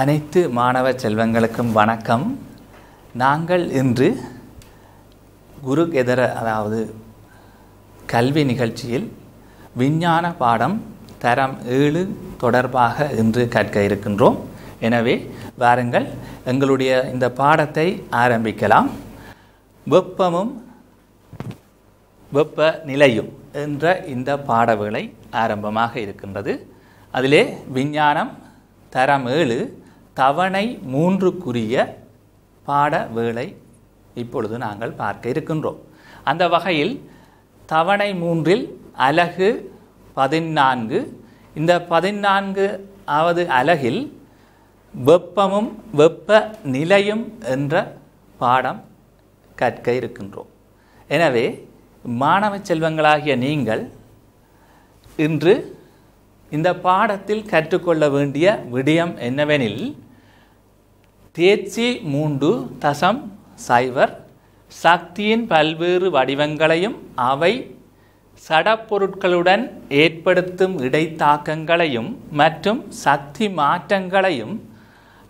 அனைத்து மாணவ செல்வங்களுக்கும் வணக்கம் நாங்கள் இன்று குரு எதர அதாவது கல்வி நிகழ்ச்சியில் விஞ்ஞான பாடம் தரம் ஏழு தொடர்பாக இன்று கற்க இருக்கின்றோம் எனவே வாருங்கள் எங்களுடைய இந்த பாடத்தை ஆரம்பிக்கலாம் வெப்பமும் வெப்ப நிலையும் என்ற இந்த பாடவுகளை ஆரம்பமாக இருக்கின்றது அதிலே விஞ்ஞானம் தரம் ஏழு தவணை மூன்றுக்குரிய பாட வேளை இப்பொழுது நாங்கள் பார்க்க இருக்கின்றோம் அந்த வகையில் தவணை மூன்றில் அலகு பதினான்கு இந்த பதினான்கு ஆவது அலகில் வெப்பமும் வெப்ப நிலையும் என்ற பாடம் கற்க இருக்கின்றோம் எனவே மாணவ செல்வங்களாகிய நீங்கள் இன்று இந்த பாடத்தில் கற்றுக்கொள்ள வேண்டிய விடயம் என்னவெனில் தேர்ச்சி மூன்று தசம் சைவர் சக்தியின் பல்வேறு வடிவங்களையும் அவை சடப்பொருட்களுடன் ஏற்படுத்தும் இடைத்தாக்கங்களையும் மற்றும் சக்தி மாற்றங்களையும்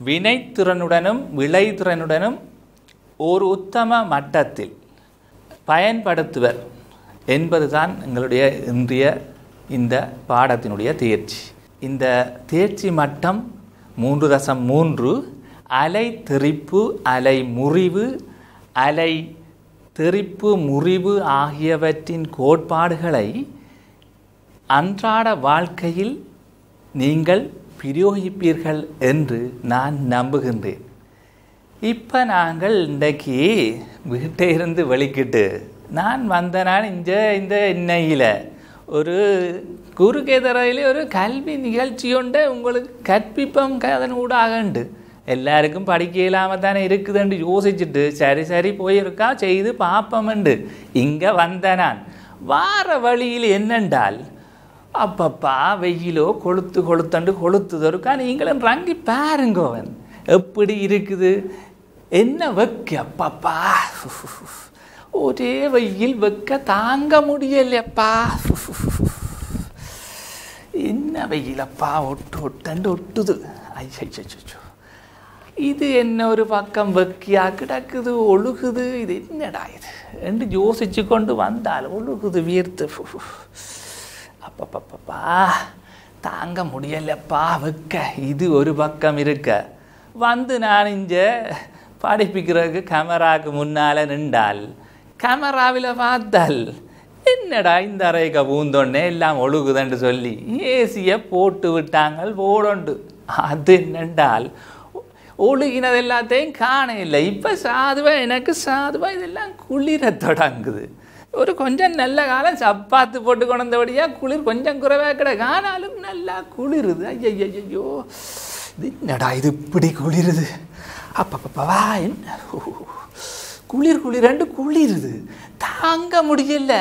வினைத்திறனுடனும் விளைத்திறனுடனும் ஒரு உத்தம மட்டத்தில் பயன்படுத்துவர் என்பதுதான் எங்களுடைய இன்றைய இந்த பாடத்தினுடைய தேர்ச்சி இந்த தேர்ச்சி மட்டம் மூன்று தசம் மூன்று அலை தெறிப்பு அலை முறிவு அலை தெறிப்பு முறிவு ஆகியவற்றின் கோட்பாடுகளை அன்றாட வாழ்க்கையில் நீங்கள் பிரயோகிப்பீர்கள் என்று நான் நம்புகின்றேன் இப்போ நாங்கள் இன்றைக்கு வீட்டை இருந்து வெளிக்கிட்டு நான் வந்த நான் இந்த இந்த இன்னையில் ஒரு குறுக்கெதிரையிலே ஒரு கல்வி நிகழ்ச்சி உங்களுக்கு கற்பிப்பம் அதன் ஊடாகண்டு எல்லாருக்கும் படிக்க இல்லாமல் தானே இருக்குதுண்டு யோசிச்சுட்டு சரி சரி போயிருக்கா செய்து பார்ப்போமெண்டு இங்கே வந்த நான் வார வழியில் என்னென்றால் அப்பப்பா வெயிலோ கொளுத்து கொளுத்தண்டு கொளுத்து தருக்கா நீங்களும் ரங்கி பாருங்கோவன் எப்படி இருக்குது என்ன வைக்க அப்பப்பா ஒரே வெயில் வைக்க தாங்க முடியலப்பா என்ன வெயிலப்பா ஒட்டு ஒட்டண்டு ஒட்டுது ஐயோ இது என்ன ஒரு பக்கம் வெக்கியாக கிடக்குது ஒழுகுது இது என்னடா இது என்று யோசிச்சு கொண்டு வந்தால் ஒழுகுது வீர்த்து அப்பப்பப்பா தாங்க முடியலப்பா வெக்க இது ஒரு பக்கம் இருக்க வந்து நான் இஞ்ச படிப்பிக்கிறதுக்கு கேமராவுக்கு முன்னால் நின்றால் கேமராவில் பார்த்தால் என்னடா இந்த அறைக்க பூந்தொன்னே எல்லாம் ஒழுகுதுன்னு சொல்லி ஏசியை போட்டு விட்டாங்கள் போடோண்டு அது என்னென்றால் ஒழுகினது எல்லாத்தையும் காண இல்லை இப்போ சாதுவாக எனக்கு சாதுவாக இதெல்லாம் குளிர தொடங்குது ஒரு கொஞ்சம் நல்ல காலம் சப்பாத்து போட்டு கொண்டபடியாக குளிர் கொஞ்சம் குறைவாக கிட காணாலும் நல்லா குளிருது ஐயோ இது என்னடா இது இப்படி குளிருது அப்பப்பப்பவா என்ன குளிர் குளிரண்டு குளிருது தாங்க முடியல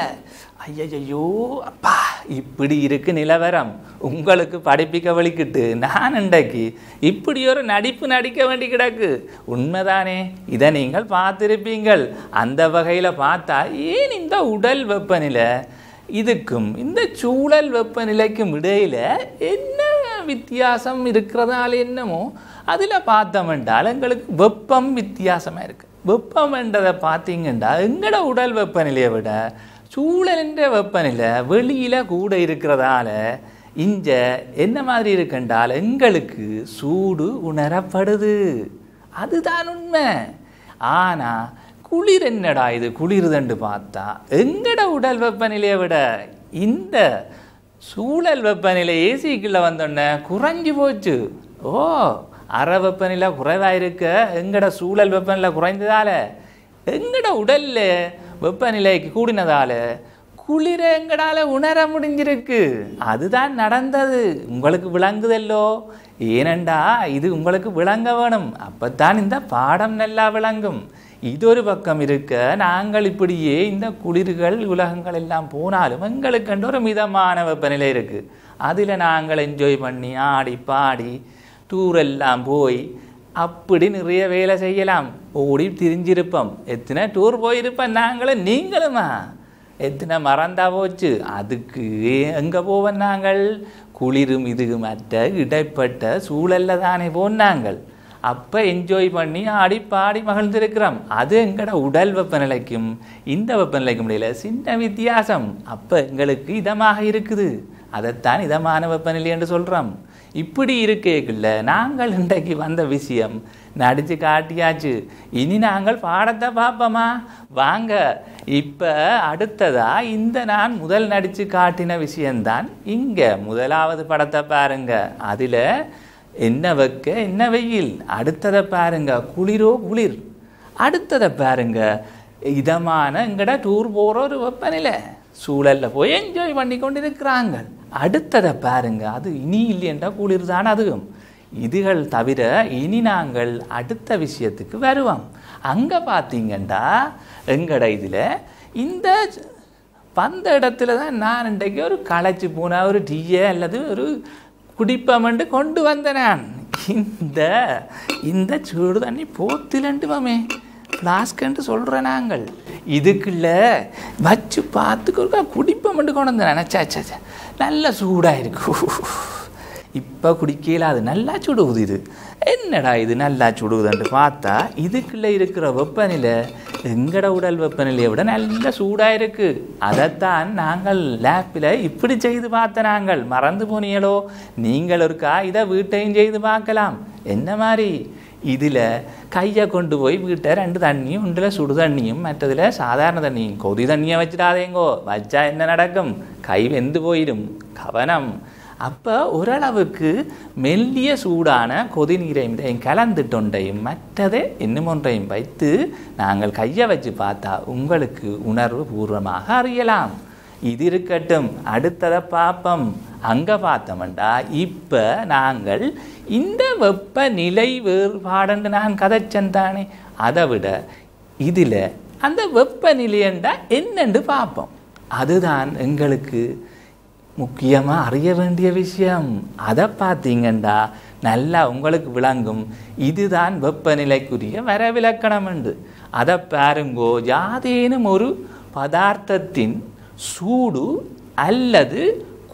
ஐயையோ அப்பா இப்படி இருக்கு நிலவரம் உங்களுக்கு படிப்பிக்க வலிக்கிட்டு நான் இன்றைக்கு இப்படி ஒரு நடிப்பு நடிக்க வேண்டி கிடக்கு உண்மைதானே இதை நீங்கள் பார்த்துருப்பீங்கள் அந்த வகையில் பார்த்தா ஏன் இந்த உடல் வெப்பநிலை இதுக்கும் இந்த சூழல் வெப்பநிலைக்கும் இடையில் என்ன வித்தியாசம் இருக்கிறதால என்னமோ அதில் என்றால் எங்களுக்கு வெப்பம் வித்தியாசமாக இருக்குது வெப்பம் என்றதை பார்த்தீங்கன்னா எங்களோட உடல் வெப்பநிலையை விட சூழலின்ற வெப்பநிலை வெளியில் கூட இருக்கிறதால இஞ்ச என்ன மாதிரி இருக்குன்றால் எங்களுக்கு சூடு உணரப்படுது அதுதான் உண்மை ஆனால் குளிர் என்னடா இது குளிருதண்டு பார்த்தா எங்கட உடல் வெப்பநிலையை விட இந்த சூழல் வெப்பநிலை ஏசிக்குள்ளே வந்தோடனே குறைஞ்சி போச்சு ஓ அற வெப்பநிலை குறைவாக இருக்க எங்கட சூழல் வெப்பநிலை குறைந்ததால் எங்கட உடலில் வெப்பநிலை கூடினதால் குளிர எங்களால் உணர முடிஞ்சிருக்கு அதுதான் நடந்தது உங்களுக்கு விளங்குதல்லோ ஏனண்டா இது உங்களுக்கு விளங்க வேணும் அப்போத்தான் இந்த பாடம் நல்லா விளங்கும் இது ஒரு பக்கம் இருக்க நாங்கள் இப்படியே இந்த குளிர்கள் உலகங்கள் எல்லாம் போனாலும் எங்களுக்கென்று ஒரு மிதமான வெப்பநிலை இருக்குது அதில் நாங்கள் என்ஜாய் பண்ணி ஆடி பாடி டூரெல்லாம் போய் அப்படி நிறைய வேலை செய்யலாம் ஓடி திரிஞ்சிருப்போம் எத்தனை டூர் போயிருப்போம் நாங்களும் நீங்களுமா எத்தனை மறந்தா போச்சு அதுக்கு எங்கே போவோம் நாங்கள் குளிரும் மற்ற இடைப்பட்ட சூழலில் தானே போனாங்கள் அப்போ என்ஜாய் பண்ணி ஆடி பாடி மகிழ்ந்திருக்கிறோம் அது எங்கட உடல் வெப்பநிலைக்கும் இந்த வெப்பநிலைக்கும் இடையில சின்ன வித்தியாசம் அப்போ எங்களுக்கு இதமாக இருக்குது அதைத்தான் இதமான வெப்பநிலை என்று சொல்கிறோம் இப்படி இருக்கேக்குள்ள நாங்கள் இன்றைக்கு வந்த விஷயம் நடித்து காட்டியாச்சு இனி நாங்கள் பாடத்தை பார்ப்போமா வாங்க இப்போ அடுத்ததாக இந்த நான் முதல் நடித்து காட்டின விஷயந்தான் இங்கே முதலாவது படத்தை பாருங்க அதில் என்ன வைக்க என்ன வெயில் அடுத்ததை பாருங்க குளிரோ குளிர் அடுத்ததை பாருங்க இதமான எங்கட டூர் போகிற ஒரு வெப்பநிலை சூழலில் போய் என்ஜாய் பண்ணி கொண்டு இருக்கிறாங்க அடுத்ததை பாருங்க அது இனி இல்லையென்றால் குளிர்தான் அதுவும் இதுகள் தவிர இனி நாங்கள் அடுத்த விஷயத்துக்கு வருவோம் அங்கே பார்த்தீங்கன்னா எங்கட இதில் இந்த வந்த இடத்துல தான் நான் இன்றைக்கு ஒரு களைச்சி போனால் ஒரு டீயே அல்லது ஒரு குடிப்பமண்டு கொண்டு வந்த நான் இந்த இந்த சூடு தண்ணி போத்திலண்டுமாமே ஃப்ளாஸ்க்குன்ட்டு சொல்கிறேன் நாங்கள் இதுக்குள்ள வச்சு பார்த்துக்கொருக்கா மட்டும் கொண்டு வந்து நினச்சாச்சாச்சா நல்லா சூடாக இருக்கும் இப்போ குடிக்கல அது நல்லா சுடுவுது இது என்னடா இது நல்லா சுடுவதுன்ட்டு பார்த்தா இதுக்குள்ளே இருக்கிற வெப்பநிலை எங்கட உடல் வெப்பநிலையை விட நல்ல சூடாக இருக்குது அதைத்தான் நாங்கள் லேப்பில் இப்படி செய்து பார்த்த நாங்கள் மறந்து போனீங்களோ நீங்கள் இருக்கா இதை வீட்டையும் செய்து பார்க்கலாம் என்ன மாதிரி இதில் கையை கொண்டு போய் வீட்டை ரெண்டு தண்ணியும் உண்டில் சுடு தண்ணியும் மற்றதில் சாதாரண தண்ணியும் கொதி தண்ணியை வச்சிடாதேங்கோ வச்சா என்ன நடக்கும் கை வெந்து போயிடும் கவனம் அப்போ ஓரளவுக்கு மெல்லிய சூடான கொதி நீரையும் இதையும் தொண்டையும் மற்றதே இன்னும் ஒன்றையும் வைத்து நாங்கள் கையை வச்சு பார்த்தா உங்களுக்கு உணர்வு பூர்வமாக அறியலாம் இது இருக்கட்டும் அடுத்ததை பார்ப்போம் அங்கே பார்த்தோம்டா இப்போ நாங்கள் இந்த வெப்பநிலை வேறுபாடுன்னு நான் கதைச்சந்தானே அதை விட இதில் அந்த வெப்பநிலையண்டா என்னென்று பார்ப்போம் அதுதான் எங்களுக்கு முக்கியமாக அறிய வேண்டிய விஷயம் அதை பார்த்தீங்கண்டா நல்லா உங்களுக்கு விளங்கும் இதுதான் வெப்பநிலைக்குரிய வரவிலக்கணம் என்று அதை பாருங்கோ யாதேனும் ஒரு பதார்த்தத்தின் சூடு அல்லது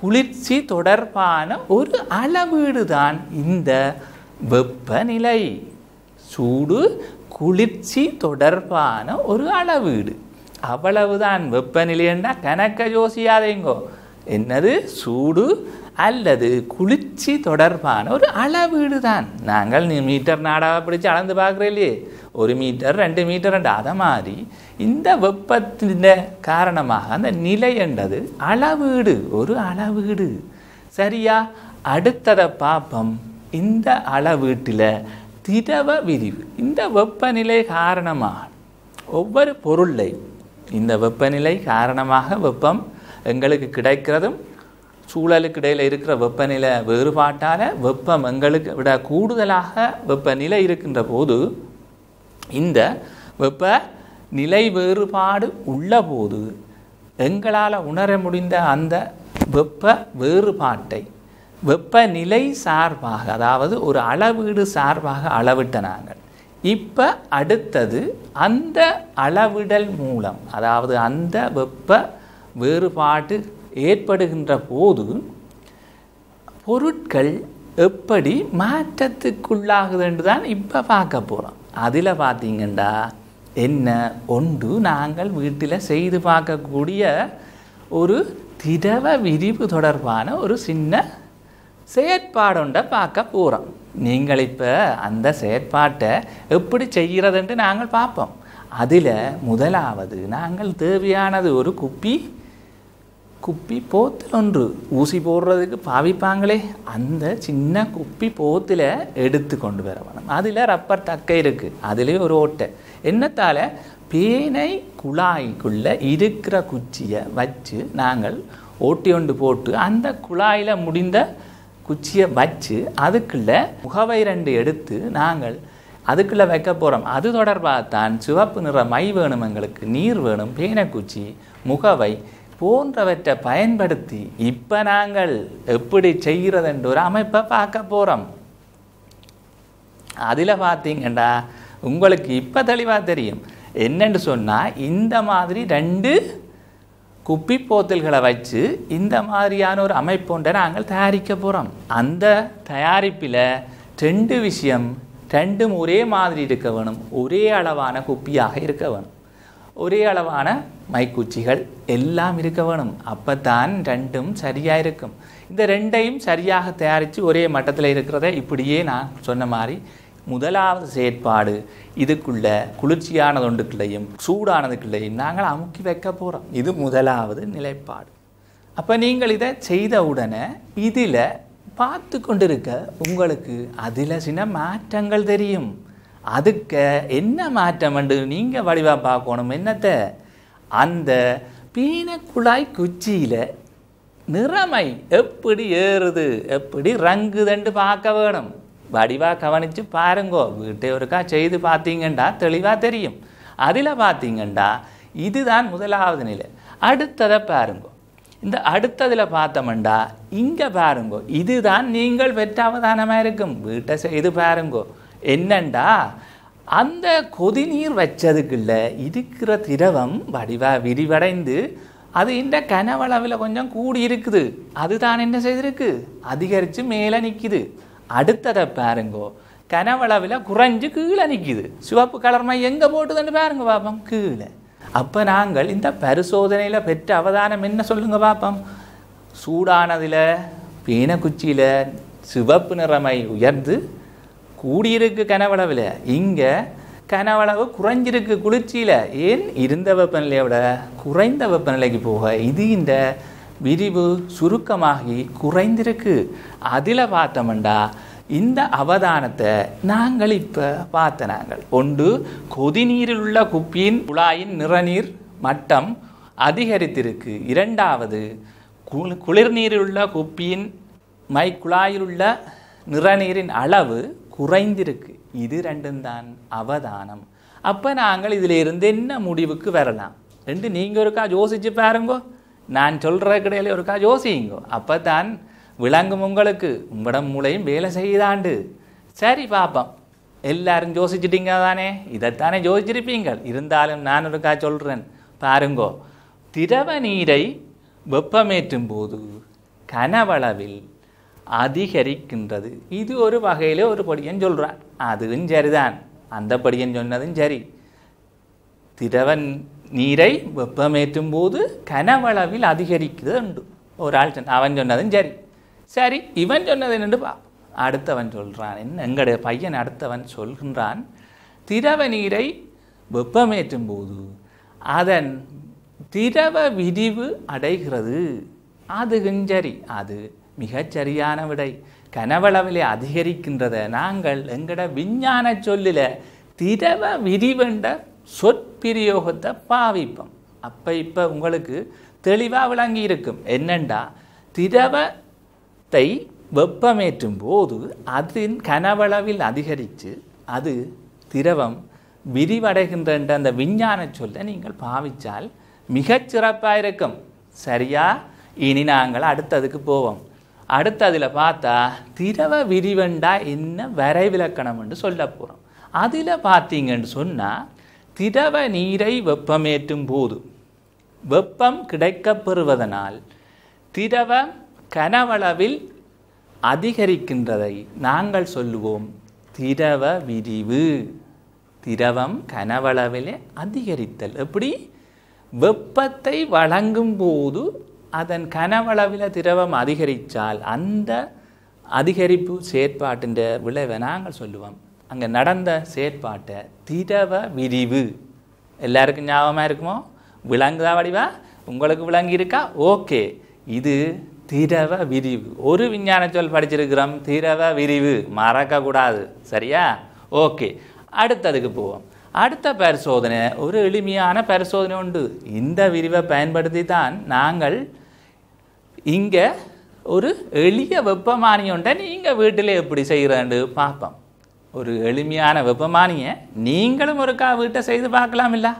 குளிர்ச்சி தொடர்பான ஒரு அளவீடு தான் இந்த வெப்பநிலை சூடு குளிர்ச்சி தொடர்பான ஒரு அளவீடு அவ்வளவுதான் வெப்பநிலைன்னா கணக்க யோசியாதேங்கோ என்னது சூடு அல்லது குளிர்ச்சி தொடர்பான ஒரு அளவீடு தான் நாங்கள் நீ மீட்டர் நாடாக பிடிச்சி அளந்து பார்க்குறேன் இல்லையே ஒரு மீட்டர் ரெண்டு மீட்டர் ரெண்டு அதை மாதிரி இந்த வெப்பத்தின் காரணமாக அந்த நிலை என்றது அளவீடு ஒரு அளவீடு சரியா அடுத்ததை பார்ப்போம் இந்த அளவீட்டில் திரவ விரிவு இந்த வெப்பநிலை காரணமாக ஒவ்வொரு பொருளை இந்த வெப்பநிலை காரணமாக வெப்பம் எங்களுக்கு கிடைக்கிறதும் சூழலுக்கு இடையில் இருக்கிற வெப்பநிலை வேறுபாட்டால் வெப்பம் எங்களுக்கு விட கூடுதலாக வெப்பநிலை இருக்கின்ற போது இந்த வெப்ப நிலை வேறுபாடு உள்ளபோது எங்களால் உணர முடிந்த அந்த வெப்ப வேறுபாட்டை வெப்பநிலை சார்பாக அதாவது ஒரு அளவீடு சார்பாக அளவிட்ட நாங்கள் இப்போ அடுத்தது அந்த அளவிடல் மூலம் அதாவது அந்த வெப்ப வேறுபாடு ஏற்படுகின்ற போது பொருட்கள் எப்படி மாற்றத்துக்குள்ளாகுதுன்னு தான் இப்போ பார்க்க போகிறோம் அதில் பார்த்திங்கன்னா என்ன ஒன்று நாங்கள் வீட்டில் செய்து பார்க்கக்கூடிய ஒரு திரவ விரிவு தொடர்பான ஒரு சின்ன செயற்பாடுண்ட பார்க்க போகிறோம் நீங்கள் இப்போ அந்த செயற்பாட்டை எப்படி செய்கிறதுன்ட்டு நாங்கள் பார்ப்போம் அதில் முதலாவது நாங்கள் தேவையானது ஒரு குப்பி குப்பி போத்தில் ஒன்று ஊசி போடுறதுக்கு பாவிப்பாங்களே அந்த சின்ன குப்பி போத்தில் எடுத்து கொண்டு வர வேணும் அதில் ரப்பர் தக்கை இருக்குது அதிலே ஒரு ஓட்டை என்னத்தால் பேனை குழாய்க்குள்ளே இருக்கிற குச்சியை வச்சு நாங்கள் ஓட்டி கொண்டு போட்டு அந்த குழாயில் முடிந்த குச்சியை வச்சு அதுக்குள்ளே முகவை ரெண்டு எடுத்து நாங்கள் அதுக்குள்ளே வைக்க போகிறோம் அது தொடர்பாக தான் சிவப்பு நிற மை வேணும் எங்களுக்கு நீர் வேணும் குச்சி முகவை போன்றவற்றை பயன்படுத்தி இப்போ நாங்கள் எப்படி செய்கிறது என்று ஒரு அமைப்பை பார்க்க போகிறோம் அதில் பார்த்தீங்கன்னா உங்களுக்கு இப்போ தெளிவாக தெரியும் என்னென்னு சொன்னால் இந்த மாதிரி ரெண்டு குப்பி போத்தல்களை வச்சு இந்த மாதிரியான ஒரு அமைப்பு ஒன்றை நாங்கள் தயாரிக்க போகிறோம் அந்த தயாரிப்பில் ரெண்டு விஷயம் ரெண்டும் ஒரே மாதிரி இருக்க வேணும் ஒரே அளவான குப்பியாக இருக்க வேணும் ஒரே அளவான மைக்குச்சிகள் எல்லாம் இருக்க வேணும் அப்போ தான் ரெண்டும் சரியாக இருக்கும் இந்த ரெண்டையும் சரியாக தயாரித்து ஒரே மட்டத்தில் இருக்கிறத இப்படியே நான் சொன்ன மாதிரி முதலாவது செயற்பாடு இதுக்குள்ள குளிர்ச்சியானது ஒன்றுக்குள்ளேயும் சூடானதுக்குள்ளேயும் நாங்கள் அமுக்கி வைக்க போகிறோம் இது முதலாவது நிலைப்பாடு அப்போ நீங்கள் இதை செய்த உடனே இதில் பார்த்து கொண்டிருக்க உங்களுக்கு அதில் சில மாற்றங்கள் தெரியும் அதுக்கு என்ன மாற்றம் என்று நீங்கள் வடிவாக பார்க்கணும் என்னத்தை அந்த பீனக்குழாய் குச்சியில் நிறமை எப்படி ஏறுது எப்படி ரங்குதண்டு பார்க்க வேணும் வடிவாக கவனித்து பாருங்கோ வீட்டை ஒருக்கா செய்து பார்த்தீங்கண்டா தெளிவாக தெரியும் அதில் பார்த்தீங்கண்டா இதுதான் முதலாவது நிலை அடுத்ததை பாருங்கோ இந்த அடுத்ததில் பார்த்தோம்டா இங்கே பாருங்கோ இதுதான் நீங்கள் பெற்ற அவதானமாக இருக்கும் வீட்டை செய்து பாருங்கோ என்னண்டா அந்த கொதிநீர் வச்சதுக்குள்ள இருக்கிற திரவம் வடிவா விரிவடைந்து அது இந்த கனவளவில் கொஞ்சம் கூடி இருக்குது அதுதான் என்ன செய்திருக்கு அதிகரித்து மேலே நிற்கிது அடுத்ததை பாருங்கோ கனவளவில் குறைஞ்சு கீழே நிற்கிது சிவப்பு கலர்மை எங்கே போட்டுதுன்னு பாருங்க பாப்பம் கீழே அப்போ நாங்கள் இந்த பரிசோதனையில் பெற்ற அவதானம் என்ன சொல்லுங்க பாப்பம் சூடானதில் பீனக்குச்சியில் சிவப்பு நிறமை உயர்ந்து கூடியிருக்கு கனவளவில் இங்கே கனவளவு குறைஞ்சிருக்கு குளிர்ச்சியில் ஏன் இருந்த வெப்பநிலையை விட குறைந்த வெப்பநிலைக்கு போக இது இந்த விரிவு சுருக்கமாகி குறைந்திருக்கு அதில் பார்த்தோம்டா இந்த அவதானத்தை நாங்கள் இப்போ பார்த்த நாங்கள் ஒன்று கொதிநீரில் உள்ள குப்பியின் குழாயின் நிறநீர் மட்டம் அதிகரித்திருக்கு இரண்டாவது குளிர்நீரில் உள்ள குப்பியின் மை குழாயில் உள்ள நிறநீரின் அளவு குறைந்திருக்கு இது ரெண்டும் தான் அவதானம் அப்போ நாங்கள் இதில் இருந்து என்ன முடிவுக்கு வரலாம் ரெண்டு நீங்கள் ஒருக்கா யோசிச்சு பாருங்கோ நான் சொல்கிற கிடையில ஒருக்கா யோசியுங்கோ அப்போ தான் விளங்கும் உங்களுக்கு உங்களோட மூளையும் வேலை செய்தாண்டு சரி பார்ப்போம் எல்லாரும் யோசிச்சிட்டிங்க தானே இதைத்தானே யோசிச்சிருப்பீங்க இருந்தாலும் நான் ஒருக்கா சொல்கிறேன் பாருங்கோ திரவ நீரை வெப்பமேற்றும் போது கனவளவில் அதிகரிக்கின்றது இது ஒரு வகையில் ஒரு படியன் சொல்கிறார் அதுவும் சரிதான் அந்த படியன் சொன்னதும் சரி திரவன் நீரை வெப்பமேற்றும் போது கனவளவில் அதிகரிக்கிறது உண்டு ஒரு ஆள் சொன்ன அவன் சொன்னதும் சரி சரி இவன் சொன்னது என்னண்டு அடுத்தவன் சொல்கிறான் என்ன எங்களுடைய பையன் அடுத்தவன் சொல்கின்றான் திரவ நீரை வெப்பமேற்றும் போது அதன் திரவ விரிவு அடைகிறது அது சரி அது மிகச்சரியான விடை கனவளவிலே அதிகரிக்கின்றத நாங்கள் எங்கட விஞ்ஞான சொல்லில திரவ விரிவண்ட சொற்பிரயோகத்தை பாவிப்போம் அப்போ இப்போ உங்களுக்கு தெளிவாக விளங்கி இருக்கும் என்னண்டா திரவத்தை வெப்பமேற்றும் போது அதன் கனவளவில் அதிகரித்து அது திரவம் விரிவடைகின்ற அந்த விஞ்ஞான சொல்லை நீங்கள் பாவித்தால் மிகச் சிறப்பாக இருக்கும் சரியா இனி நாங்கள் அடுத்ததுக்கு போவோம் அடுத்து அதில் பார்த்தா திரவ விரிவண்டா என்ன வரைவிலக்கணம்னு சொல்ல போகிறோம் அதில் பார்த்தீங்கன்னு சொன்னால் திரவ நீரை வெப்பமேற்றும் போது வெப்பம் கிடைக்கப்பெறுவதனால் திரவ கனவளவில் அதிகரிக்கின்றதை நாங்கள் சொல்லுவோம் திரவ விரிவு திரவம் கனவளவிலே அதிகரித்தல் எப்படி வெப்பத்தை வழங்கும் போது அதன் கனவளவில் திரவம் அதிகரித்தால் அந்த அதிகரிப்பு செயற்பாட்டின் விளைவை நாங்கள் சொல்லுவோம் அங்கே நடந்த செயற்பாட்டை திரவ விரிவு எல்லாருக்கும் ஞாபகமாக இருக்குமோ விளங்குதா வடிவா உங்களுக்கு விளங்கி இருக்கா ஓகே இது திரவ விரிவு ஒரு விஞ்ஞான சொல் படிச்சிருக்கிறோம் திரவ விரிவு மறக்கக்கூடாது சரியா ஓகே அடுத்ததுக்கு போவோம் அடுத்த பரிசோதனை ஒரு எளிமையான பரிசோதனை உண்டு இந்த விரிவை பயன்படுத்தி தான் நாங்கள் இங்கே ஒரு எளிய வெப்பமானி உண்டை நீங்கள் வீட்டில் எப்படி செய்கிறாண்டு பார்ப்போம் ஒரு எளிமையான வெப்பமானியை நீங்களும் ஒருக்கா வீட்டை செய்து பார்க்கலாம் இல்லை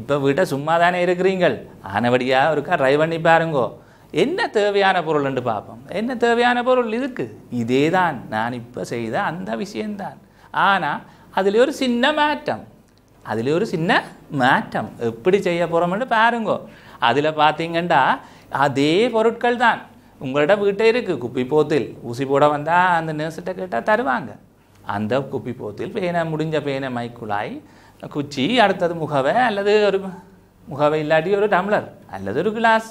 இப்போ வீட்டை சும்மா தானே இருக்கிறீங்கள் ஆனபடியாக ஒருக்கா ட்ரை பண்ணி பாருங்கோ என்ன தேவையான பொருள்னு பார்ப்போம் என்ன தேவையான பொருள் இதுக்கு இதே தான் நான் இப்போ செய்த அந்த விஷயந்தான் ஆனால் அதில் ஒரு சின்ன மாற்றம் அதில் ஒரு சின்ன மாற்றம் எப்படி செய்ய போகிறோம்னு பாருங்கோ அதில் பார்த்தீங்கன்னா அதே பொருட்கள் தான் உங்களோட வீட்டை இருக்குது குப்பி போத்தில் ஊசி போட வந்தால் அந்த நர்ஸ்கிட்ட கேட்டால் தருவாங்க அந்த குப்பி போத்தில் பேனை முடிஞ்ச பேனை மைக்குழாய் குச்சி அடுத்தது முகவை அல்லது ஒரு முகவை இல்லாட்டி ஒரு டம்ளர் அல்லது ஒரு கிளாஸ்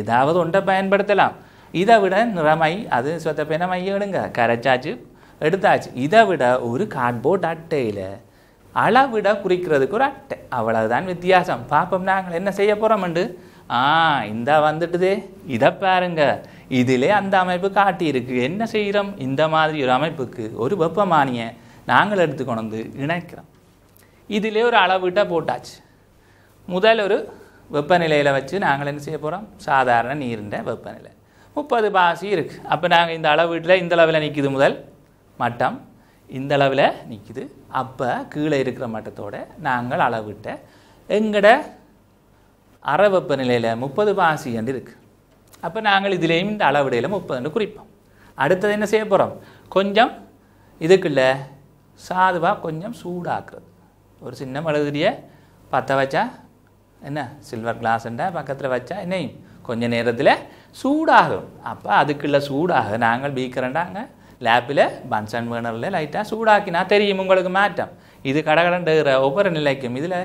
ஏதாவது ஒன்றை பயன்படுத்தலாம் இதை விட நிறமை அது சொத்த பேனை மையடுங்க கரைச்சாச்சு எடுத்தாச்சு இதை விட ஒரு கார்ட்போர்ட் அட்டையில் அளவிட குறிக்கிறதுக்கு ஒரு அட்டை அவ்வளவுதான் வித்தியாசம் பார்ப்போம் நாங்கள் என்ன செய்ய போகிறோம்ண்டு ஆ இந்த வந்துட்டுதே இதை பாருங்க இதிலே அந்த அமைப்பு காட்டியிருக்கு என்ன செய்கிறோம் இந்த மாதிரி ஒரு அமைப்புக்கு ஒரு வெப்பமானிய நாங்கள் கொண்டு வந்து இணைக்கிறோம் இதிலே ஒரு அளவிட்ட போட்டாச்சு முதல் ஒரு வெப்பநிலையில் வச்சு நாங்கள் என்ன செய்ய போகிறோம் சாதாரண நீரின் வெப்பநிலை முப்பது பாசி இருக்குது அப்போ நாங்கள் இந்த அளவீட்டில் இந்த அளவில் நிற்கிது முதல் மட்டம் இந்த அளவில் நிற்கிது அப்போ கீழே இருக்கிற மட்டத்தோடு நாங்கள் அளவிட்ட எங்கட அறவெப்ப நிலையில் முப்பது பாசி என்று இருக்குது அப்போ நாங்கள் இதுலேயும் இந்த அளவிடையில் முப்பதுன்னு குறிப்போம் அடுத்தது என்ன செய்ய போகிறோம் கொஞ்சம் இதுக்குள்ள சாதுவாக கொஞ்சம் சூடாக்குறது ஒரு சின்ன மெழுகுதிரிய பற்ற வச்சா என்ன சில்வர் கிளாஸ்ண்டா பக்கத்தில் வச்சா என்னையும் கொஞ்சம் நேரத்தில் சூடாகும் அப்போ அதுக்குள்ள சூடாக நாங்கள் வீக்கிறண்டாங்க லேப்பில் பன்சன் வேணரில் லைட்டாக சூடாக்கினா தெரியும் உங்களுக்கு மாற்றம் இது கடகடன்ற ஒவ்வொரு நிலைக்கும் இதில்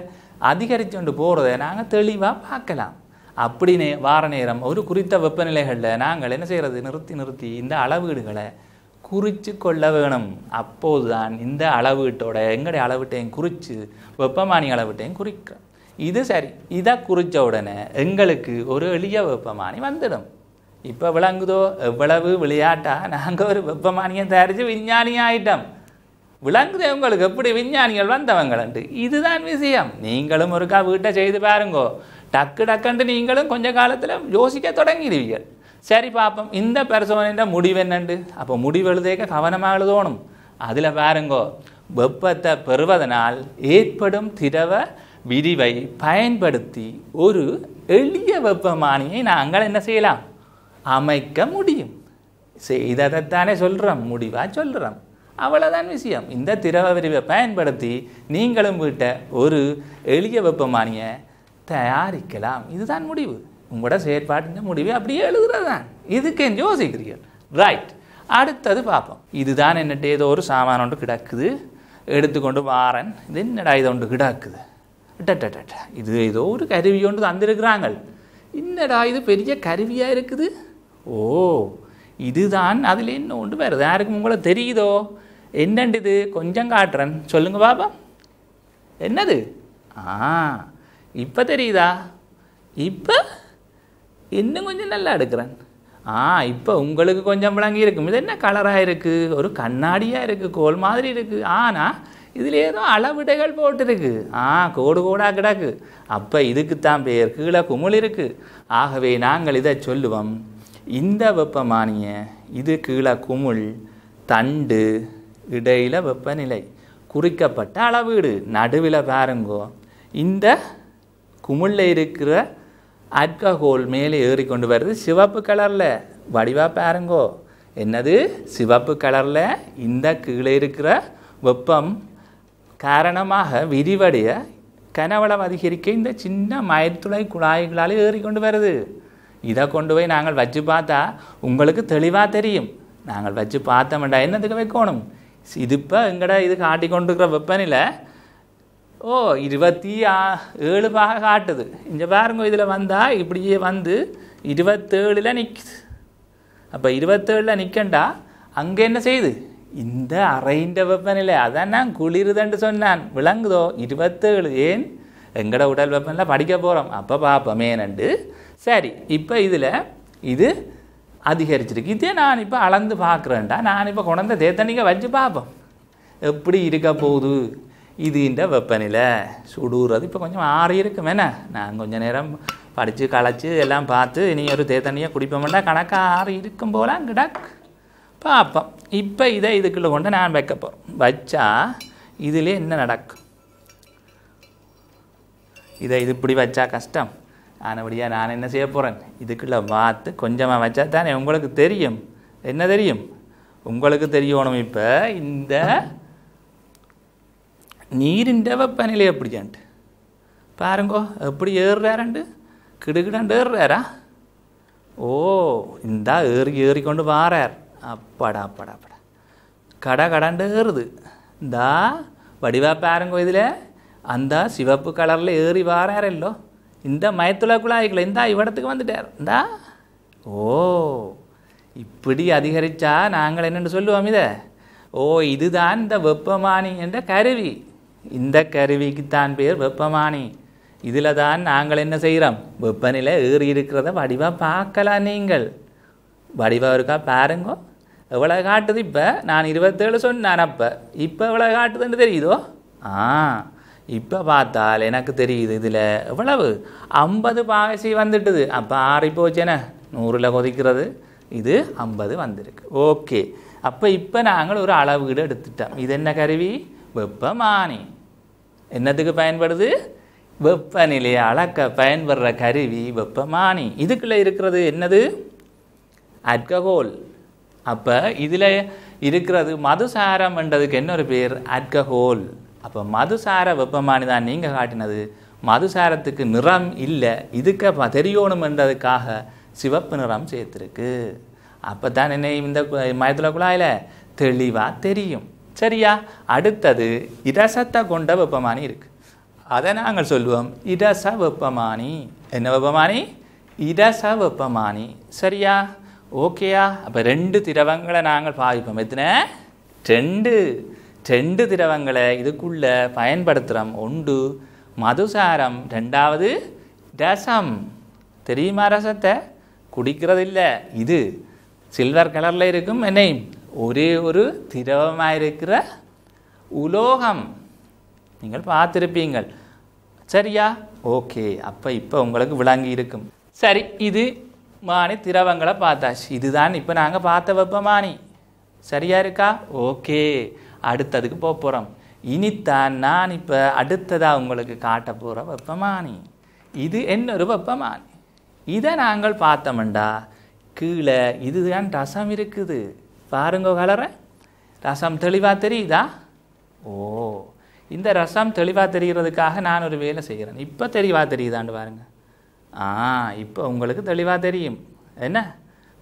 அதிகரித்து கொண்டு போகிறத நாங்கள் தெளிவாக பார்க்கலாம் அப்படி நே வார நேரம் ஒரு குறித்த வெப்பநிலைகளில் நாங்கள் என்ன செய்கிறது நிறுத்தி நிறுத்தி இந்த அளவீடுகளை குறித்து கொள்ள வேணும் அப்போது தான் இந்த அளவீட்டோட எங்களுடைய அளவீட்டையும் குறித்து வெப்பமானி அளவீட்டையும் குறிக்கிறோம் இது சரி இதை குறித்த உடனே எங்களுக்கு ஒரு எளிய வெப்பமானி வந்துடும் இப்போ விளங்குதோ எவ்வளவு விளையாட்டாக நாங்கள் ஒரு வெப்பமானியை தயாரித்து விஞ்ஞானி ஆயிட்டோம் விளங்குதவங்களுக்கு எப்படி விஞ்ஞானிகள் வந்தவங்களண்டு இதுதான் விஷயம் நீங்களும் ஒருக்கா வீட்டை செய்து பாருங்கோ டக்கு டக்குன்ட்டு நீங்களும் கொஞ்ச காலத்தில் யோசிக்க தொடங்கிடுவீர்கள் சரி பார்ப்போம் இந்த பர்சோனின் முடிவு என்னண்டு அப்போ முடிவு எழுதேக்க கவனமாக எழுதணும் அதில் பாருங்கோ வெப்பத்தை பெறுவதனால் ஏற்படும் திரவ விரிவை பயன்படுத்தி ஒரு எளிய வெப்பமானியை நாங்கள் என்ன செய்யலாம் அமைக்க முடியும் செய்ததைத்தானே சொல்கிறோம் முடிவாக சொல்கிறோம் அவ்வளோதான் விஷயம் இந்த திரவ விரிவை பயன்படுத்தி நீங்களும் வீட்ட ஒரு எளிய வெப்பமானியை தயாரிக்கலாம் இதுதான் முடிவு உங்களோட செயற்பாட்டின் முடிவு அப்படியே எழுதுறது தான் இதுக்கு யோசிக்கிறீர்கள் ரைட் அடுத்தது பார்ப்போம் இதுதான் என்னட்டு ஏதோ ஒரு சாமான ஒன்று கிடக்குது எடுத்துக்கொண்டு வாரன் இது என்னடா இதை ஒன்று கிடக்குது டட்டட்ட இது ஏதோ ஒரு கருவி ஒன்று தந்திருக்கிறாங்க என்னடா இது பெரிய கருவியாக இருக்குது ஓ இதுதான் அதில் என்ன ஒன்று வேறு யாருக்கும் உங்களை தெரியுதோ என்னண்டு இது கொஞ்சம் காட்டுறேன் சொல்லுங்க பாபா என்னது ஆ இப்போ தெரியுதா இப்போ இன்னும் கொஞ்சம் நல்லா எடுக்கிறேன் ஆ இப்போ உங்களுக்கு கொஞ்சம் விளங்கி இருக்கும் இது என்ன கலராக இருக்குது ஒரு கண்ணாடியாக இருக்குது கோல் மாதிரி இருக்குது ஆனால் இதில் ஏதோ அளவிடைகள் போட்டிருக்கு ஆ கோடு கோடாக கிடக்கு அப்போ இதுக்குத்தான் பேர் கீழே குமுள் இருக்குது ஆகவே நாங்கள் இதை சொல்லுவோம் இந்த வெப்பமானிய இது கீழே குமுள் தண்டு இடையில் வெப்பநிலை குறிக்கப்பட்ட அளவீடு நடுவில் பாருங்கோ இந்த குமிழில் இருக்கிற ஆல்கஹோல் மேலே ஏறிக்கொண்டு வருது சிவப்பு கலரில் வடிவாக பாருங்கோ என்னது சிவப்பு கலரில் இந்த கீழே இருக்கிற வெப்பம் காரணமாக விரிவடைய கனவளம் அதிகரிக்க இந்த சின்ன மயத்துளை குழாய்களால் ஏறிக்கொண்டு வருது இதை கொண்டு போய் நாங்கள் வச்சு பார்த்தா உங்களுக்கு தெளிவாக தெரியும் நாங்கள் வச்சு பார்த்தோம்டா என்னதுக்கு வைக்கணும் இது இப்போ எங்கடா இது காட்டி காட்டிக்கொண்டிருக்கிற வெப்பநிலை ஓ இருபத்தி ஏழு பாக காட்டுது இங்கே பாருங்க இதில் வந்தால் இப்படியே வந்து இருபத்தேழில் நிற்குது அப்போ இருபத்தேழில் நிற்கண்டா அங்கே என்ன செய்யுது இந்த அறையின்ற வெப்பநிலை அதான் நான் குளிருதண்டு சொன்னான் விளங்குதோ இருபத்தேழு ஏன் எங்கட உடல் வெப்பநிலை படிக்க போகிறோம் அப்போ பார்ப்போமே நண்டு சரி இப்போ இதில் இது அதிகரிச்சிருக்கு இதே நான் இப்போ அளந்து பார்க்குறேன்டா நான் இப்போ குழந்த தேத்தனிக்க வச்சு பார்ப்போம் எப்படி இருக்க போகுது இதுன்ற வெப்பநிலை சுடுறது இப்போ கொஞ்சம் ஆறி இருக்கும் வேணா நான் கொஞ்சம் நேரம் படித்து களைச்சி எல்லாம் பார்த்து இனி ஒரு தேத்தண்ணியை குடிப்போம்டா கணக்காக ஆறு இருக்கும் போலாம் கிடக் பார்ப்போம் இப்போ இதை இதுக்குள்ளே கொண்டு நான் வைக்க போகிறோம் வச்சா இதில் என்ன நடக்கும் இதை இது இப்படி வச்சா கஷ்டம் ஆனபடியாக நான் என்ன செய்ய போகிறேன் இதுக்குள்ளே பார்த்து கொஞ்சமாக வச்சா தானே உங்களுக்கு தெரியும் என்ன தெரியும் உங்களுக்கு தெரியணும் இப்போ இந்த நீரிൻ്റെ வெப்பநிலை எப்படியான்ட்டு பாருங்கோ எப்படி ஏறுறாரண்டு கிடுகிடாண்டு ஏறுறாரா ஓ இந்த ஏறி ஏறி கொண்டு வாரார் அப்படா அப்படா அப்படா கடை கடாண்டு ஏறுது இந்தா வடிவா பாருங்கோ இதில் அந்த சிவப்பு கலரில் ஏறி வாரார் இல்லோ இந்த மயத்துல குழாய்கள் இந்தா இவ்விடத்துக்கு வந்துட்டார் இந்தா ஓ இப்படி அதிகரித்தா நாங்கள் என்னென்னு சொல்லுவோம் இதை ஓ இதுதான் இந்த வெப்பமானி என்ற கருவி இந்த கருவிக்குத்தான் பேர் வெப்பமானி இதில் தான் நாங்கள் என்ன செய்கிறோம் வெப்பநிலை ஏறி இருக்கிறத வடிவாக பார்க்கலாம் நீங்கள் வடிவாக இருக்கா பாருங்க எவ்வளோ காட்டுது இப்போ நான் இருபத்தேழு சொன்னான் அப்போ இப்போ எவ்வளோ காட்டுதுன்னு தெரியுதோ ஆ இப்போ பார்த்தால் எனக்கு தெரியுது இதில் எவ்வளவு ஐம்பது பாசி வந்துட்டுது அப்போ ஆறி போச்சேனே நூறில் கொதிக்கிறது இது ஐம்பது வந்திருக்கு ஓகே அப்போ இப்போ நாங்கள் ஒரு அளவீடு எடுத்துட்டோம் இது என்ன கருவி வெப்பமானி என்னத்துக்கு பயன்படுது வெப்பநிலையை அளக்க பயன்படுற கருவி வெப்பமானி இதுக்குள்ளே இருக்கிறது என்னது அட்கஹோல் அப்போ இதில் இருக்கிறது மதுசாரம் என்றதுக்கு என்ன ஒரு பேர் அட்கஹோல் அப்போ மதுசார வெப்பமானி தான் நீங்கள் காட்டினது மதுசாரத்துக்கு நிறம் இல்லை இதுக்கு தெரியணும் என்றதுக்காக சிவப்பு நிறம் சேர்த்துருக்கு அப்போ தான் என்ன இந்த மயத்தில் குழாயில் தெளிவாக தெரியும் சரியா அடுத்தது இரசத்தை கொண்ட வெப்பமானி இருக்குது அதை நாங்கள் சொல்லுவோம் இரச வெப்பமானி என்ன வெப்பமானி இரச வெப்பமானி சரியா ஓகேயா அப்போ ரெண்டு திரவங்களை நாங்கள் பாவிப்போம் எத்தனை ரெண்டு ரெண்டு திரவங்களை இதுக்குள்ளே பயன்படுத்துகிறோம் ஒன்று மதுசாரம் ரெண்டாவது ரசம் தெரியுமா ரசத்தை குடிக்கிறதில்ல இது சில்வர் கலரில் இருக்கும் என்னை ஒரே ஒரு திரவமாக இருக்கிற உலோகம் நீங்கள் பார்த்துருப்பீங்கள் சரியா ஓகே அப்போ இப்போ உங்களுக்கு விளங்கி இருக்கும் சரி இது மானி திரவங்களை பார்த்தாச்சு இதுதான் இப்போ நாங்கள் பார்த்த வெப்பமானி சரியா இருக்கா ஓகே அடுத்ததுக்கு போக போகிறோம் இனித்தான் நான் இப்போ அடுத்ததாக உங்களுக்கு காட்ட போகிற வெப்பமானி இது என்னொரு வெப்பமானி இதை நாங்கள் பார்த்தோம்டா கீழே இதுதான் ரசம் இருக்குது பாருங்க கலரை ரசம் தெளிவாக தெரியுதா ஓ இந்த ரசம் தெளிவாக தெரிகிறதுக்காக நான் ஒரு வேலை செய்கிறேன் இப்போ தெளிவாக தெரியுதாண்டு பாருங்க ஆ இப்போ உங்களுக்கு தெளிவாக தெரியும் என்ன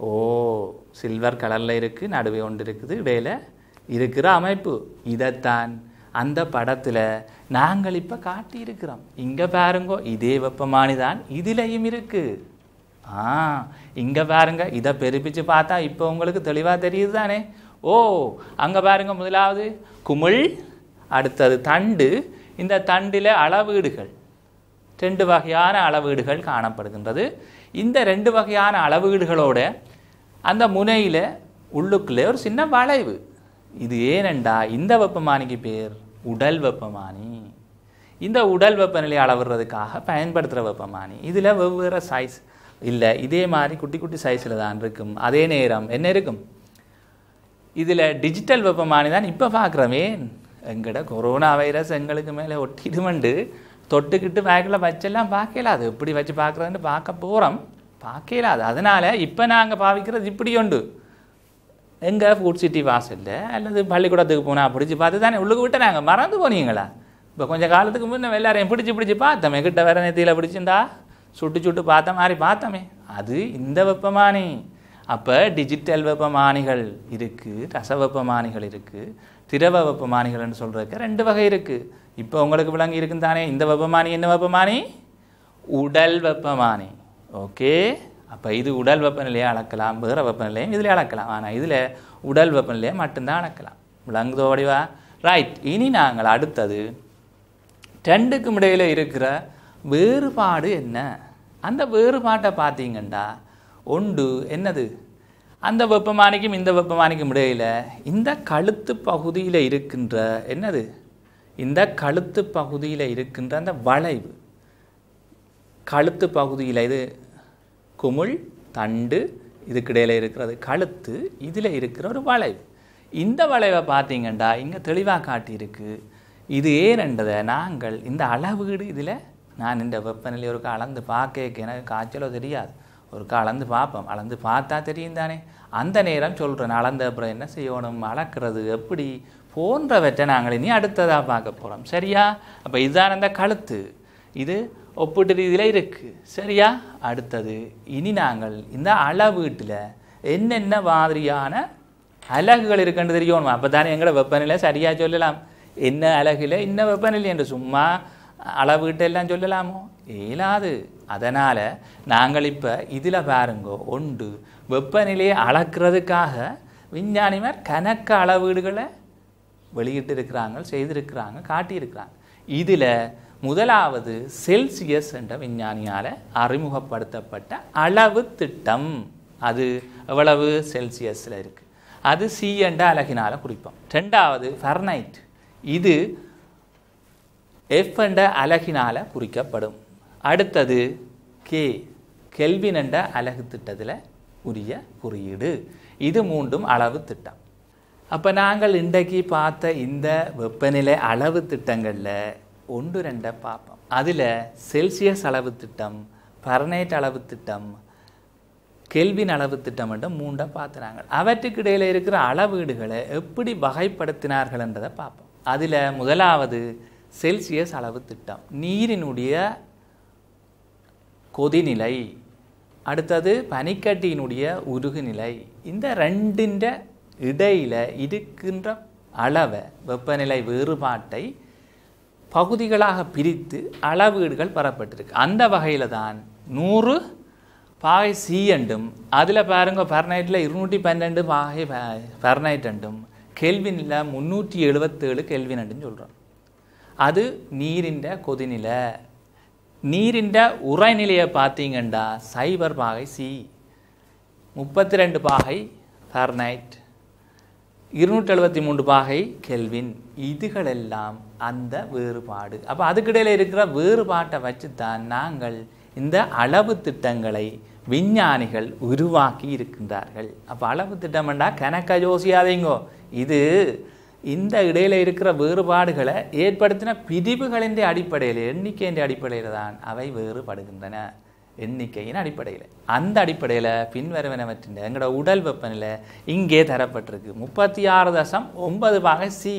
ஓ சில்வர் கலரில் இருக்குது நடுவே ஒன்று இருக்குது வேலை இருக்கிற அமைப்பு இதைத்தான் அந்த படத்தில் நாங்கள் இப்போ காட்டியிருக்கிறோம் இங்கே பாருங்கோ இதே வெப்பமானி தான் இதிலையும் இருக்குது ஆ இங்கே பாருங்க இதை பெருப்பிச்சு பார்த்தா இப்போ உங்களுக்கு தெளிவாக தெரியுது தானே ஓ அங்கே பாருங்க முதலாவது குமிழ் அடுத்தது தண்டு இந்த தண்டில் அளவீடுகள் ரெண்டு வகையான அளவீடுகள் காணப்படுகின்றது இந்த ரெண்டு வகையான அளவீடுகளோட அந்த முனையில் உள்ளுக்குள்ளே ஒரு சின்ன வளைவு இது ஏனெண்டா இந்த வெப்பமானிக்கு பேர் உடல் வெப்பமானி இந்த உடல் வெப்பநிலை அளவுறதுக்காக பயன்படுத்துகிற வெப்பமானி இதில் வெவ்வேறு சைஸ் இல்லை இதே மாதிரி குட்டி குட்டி சைஸில் தான் இருக்கும் அதே நேரம் என்ன இருக்கும் இதில் டிஜிட்டல் வெப்பமானி தான் இப்போ பார்க்குறோமே எங்கட கொரோனா வைரஸ் எங்களுக்கு மேலே ஒட்டிடுமண்டு தொட்டுக்கிட்டு பேக்கில் வச்செல்லாம் பார்க்கல அது எப்படி வச்சு பார்க்குறதுன்னு பார்க்க போகிறோம் பார்க்கல அது அதனால் இப்போ நாங்கள் பாவிக்கிறது இப்படி உண்டு எங்கே ஃபுட் சிட்டி வாசலில் அல்லது பள்ளிக்கூடத்துக்கு போனால் பிடிச்சி பார்த்து தானே உள்ளுக்கு விட்டேன் நாங்கள் மறந்து போனீங்களா இப்போ கொஞ்சம் காலத்துக்கு முன்னே எல்லாரையும் பிடிச்சி பிடிச்சி பார்த்தோமே கிட்ட வேற நெத்தியில் பிடிச்சிருந்தா சுட்டு சுட்டு பார்த்த மாதிரி பார்த்தோமே அது இந்த வெப்பமானி அப்போ டிஜிட்டல் வெப்பமானிகள் இருக்குது ரச வெப்பமானிகள் இருக்குது திரவ வெப்பமானிகள்னு சொல்கிறதுக்கு ரெண்டு வகை இருக்குது இப்போ உங்களுக்கு விளங்கி இருக்குன்னு தானே இந்த வெப்பமானி என்ன வெப்பமானி உடல் வெப்பமானி ஓகே அப்போ இது உடல் வெப்பநிலையை அளக்கலாம் வேறு வெப்பநிலையும் இதில் அளக்கலாம் ஆனால் இதில் உடல் வெப்பநிலையை மட்டும்தான் அளக்கலாம் விளங்குதோ வடிவா ரைட் இனி நாங்கள் அடுத்தது ரெண்டுக்கும் இடையில் இருக்கிற வேறுபாடு என்ன அந்த வேறுபாட்டை பார்த்தீங்கண்டா ஒன்று என்னது அந்த வெப்பமானிக்கும் இந்த வெப்பமானிக்கும் இடையில் இந்த கழுத்து பகுதியில் இருக்கின்ற என்னது இந்த கழுத்து பகுதியில் இருக்கின்ற அந்த வளைவு கழுத்து பகுதியில் இது குமிழ் தண்டு இதுக்கிடையில் இருக்கிறது கழுத்து இதில் இருக்கிற ஒரு வளைவு இந்த வளைவை பார்த்தீங்கன்னா இங்கே தெளிவாக காட்டியிருக்கு இது ஏனென்றதை நாங்கள் இந்த அளவுகீடு இதில் நான் இந்த வெப்பநிலை ஒரு அளந்து பார்க்க எனக்கு காய்ச்சலோ தெரியாது ஒரு அளந்து பார்ப்போம் அளந்து பார்த்தா தெரியும் தானே அந்த நேரம் சொல்கிறேன் அளந்த அப்புறம் என்ன செய்யணும் அளக்கிறது எப்படி போன்றவற்றை நாங்கள் இனி அடுத்ததாக பார்க்க போகிறோம் சரியா அப்போ இதுதான் அந்த கழுத்து இது ஒப்பிட்டு ரீதியில் இருக்குது சரியா அடுத்தது இனி நாங்கள் இந்த அளவீட்டில் என்னென்ன மாதிரியான அலகுகள் இருக்குன்னு தெரியணும் அப்போ தானே எங்களோட வெப்பநிலை சரியாக சொல்லலாம் என்ன அலகில் என்ன வெப்பநிலை என்று சும்மா எல்லாம் சொல்லலாமோ இயலாது அதனால் நாங்கள் இப்போ இதில் பாருங்கோ ஒன்று வெப்பநிலையை அளக்கிறதுக்காக விஞ்ஞானிமார் கணக்க அளவீடுகளை இருக்கிறாங்க செய்திருக்கிறாங்க காட்டியிருக்கிறாங்க இதில் முதலாவது செல்சியஸ் என்ற விஞ்ஞானியால் அறிமுகப்படுத்தப்பட்ட அளவு திட்டம் அது எவ்வளவு செல்சியஸில் இருக்குது அது சி என்ற அழகினால் குறிப்போம் ரெண்டாவது ஃபர்னைட் இது எஃப் என்ற அழகினால் குறிக்கப்படும் அடுத்தது கே கெல்வின் என்ற அழகு திட்டத்தில் உரிய குறியீடு இது மூன்றும் அளவு திட்டம் அப்போ நாங்கள் இன்றைக்கு பார்த்த இந்த வெப்பநிலை அளவு திட்டங்களில் ஒன்று ரெண்டை பார்ப்போம் அதில் செல்சியஸ் அளவு திட்டம் பரநேட் அளவு திட்டம் கெல்வின் அளவு திட்டம் என்று மூண்டை பார்த்துறாங்க அவற்றுக்கு இடையில் இருக்கிற அளவீடுகளை எப்படி வகைப்படுத்தினார்கள்ன்றதை பார்ப்போம் அதில் முதலாவது செல்சியஸ் அளவு திட்டம் நீரினுடைய கொதிநிலை அடுத்தது பனிக்கட்டியினுடைய உருகுநிலை இந்த ரெண்டின்ற இடையில் இருக்கின்ற அளவை வெப்பநிலை வேறுபாட்டை பகுதிகளாக பிரித்து அளவீடுகள் பெறப்பட்டிருக்கு அந்த வகையில் தான் நூறு பாகை சி அண்டும் அதில் பாருங்கள் ஃபர்னைட்டில் இருநூற்றி பன்னெண்டு பாகை பெர்நைட் அண்டும் கெல்வினில் முந்நூற்றி எழுபத்தேழு கெல்வின் அண்டுன்னு சொல்கிறோம் அது நீரிண்ட கொதிநிலை நீரிண்ட உரைநிலையை பார்த்தீங்கண்டா சைபர் பாகை சி முப்பத்தி ரெண்டு பாகை ஃபர்னைட் இருநூற்றி எழுபத்தி மூன்று பாகை கெல்வின் இதுகளெல்லாம் அந்த வேறுபாடு அப்போ அதுக்கிடையில் இருக்கிற வேறுபாட்டை வச்சு தான் நாங்கள் இந்த அளவு திட்டங்களை விஞ்ஞானிகள் உருவாக்கி இருக்கின்றார்கள் அப்போ அளவு திட்டம்னா கணக்கை யோசியாதீங்கோ இது இந்த இடையில் இருக்கிற வேறுபாடுகளை ஏற்படுத்தின பிரிவுகளின் அடிப்படையில் எண்ணிக்கையின் அடிப்படையில் தான் அவை வேறுபடுகின்றன எண்ணிக்கையின் அடிப்படையில் அந்த அடிப்படையில் பின்வருவனவற்றின் எங்களோட உடல் வெப்பநிலை இங்கே தரப்பட்டிருக்கு முப்பத்தி ஆறு தசம் ஒன்பது பாகை சி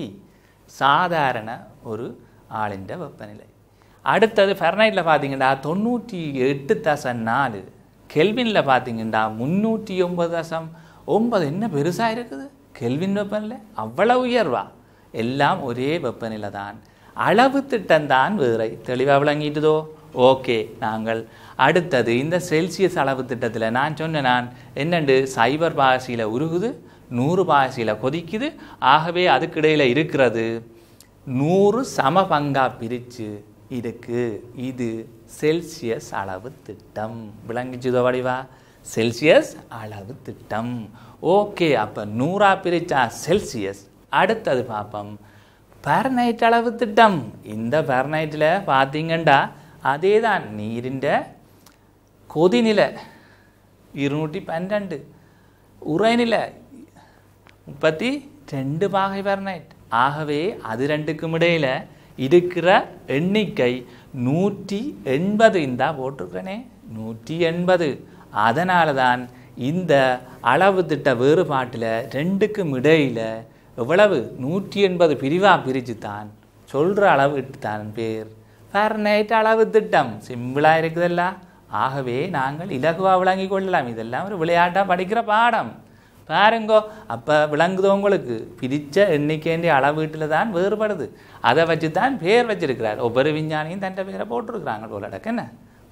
சாதாரண ஒரு ஆளிண்ட வெப்பநிலை அடுத்தது ஃபெர்னைட்டில் பார்த்தீங்கன்னா தொண்ணூற்றி எட்டு தசம் நாலு கெல்வினில் பார்த்தீங்கன்னா முந்நூற்றி ஒம்பது தசம் ஒம்பது என்ன பெருசாக இருக்குது கெல்வின் வெப்பநிலை அவ்வளோ உயர்வா எல்லாம் ஒரே வெப்பநிலை தான் அளவு திட்டம் தான் வேறு தெளிவாக விளங்கிட்டுதோ ஓகே நாங்கள் அடுத்தது இந்த செல்சியஸ் அளவு திட்டத்தில் நான் சொன்னேன் நான் என்னென்று சைபர் பாசியில் உருகுது நூறு பாசியில் கொதிக்குது ஆகவே அதுக்கிடையில் இருக்கிறது நூறு சம பங்காக பிரித்து இருக்கு இது செல்சியஸ் அளவு திட்டம் விளங்கிச்சுதோ வடிவா செல்சியஸ் அளவு திட்டம் ஓகே அப்போ நூறா பிரித்தா செல்சியஸ் அடுத்தது பார்ப்போம் பர்னைட் அளவு திட்டம் இந்த பர்னைட்டில் பார்த்தீங்கண்டா அதே தான் நீரிண்ட கொதிநிலை இருநூற்றி பன்னெண்டு உரைநிலை முப்பத்தி ரெண்டு பாகை நைட் ஆகவே அது ரெண்டுக்கும் இடையில் இருக்கிற எண்ணிக்கை நூற்றி எண்பது இந்தா போட்டிருக்கிறேனே நூற்றி எண்பது அதனால தான் இந்த அளவு திட்ட வேறுபாட்டில் ரெண்டுக்கும் இடையில் எவ்வளவு நூற்றி எண்பது பிரிவாக பிரித்து தான் சொல்கிற அளவு தான் பேர் நைட் அளவு திட்டம் சிம்பிளாக இருக்குதல்ல ஆகவே நாங்கள் இலகுவாக விளங்கி கொள்ளலாம் இதெல்லாம் ஒரு விளையாட்டாக படிக்கிற பாடம் பாருங்கோ அப்போ விளங்குதோ உங்களுக்கு பிரித்த எண்ணிக்கைன்ற அளவீட்டில் தான் வேறுபடுது அதை வச்சு தான் பேர் வச்சிருக்கிறார் ஒவ்வொரு விஞ்ஞானியும் தன் பேரை போட்டிருக்கிறாங்க அடக்கு என்ன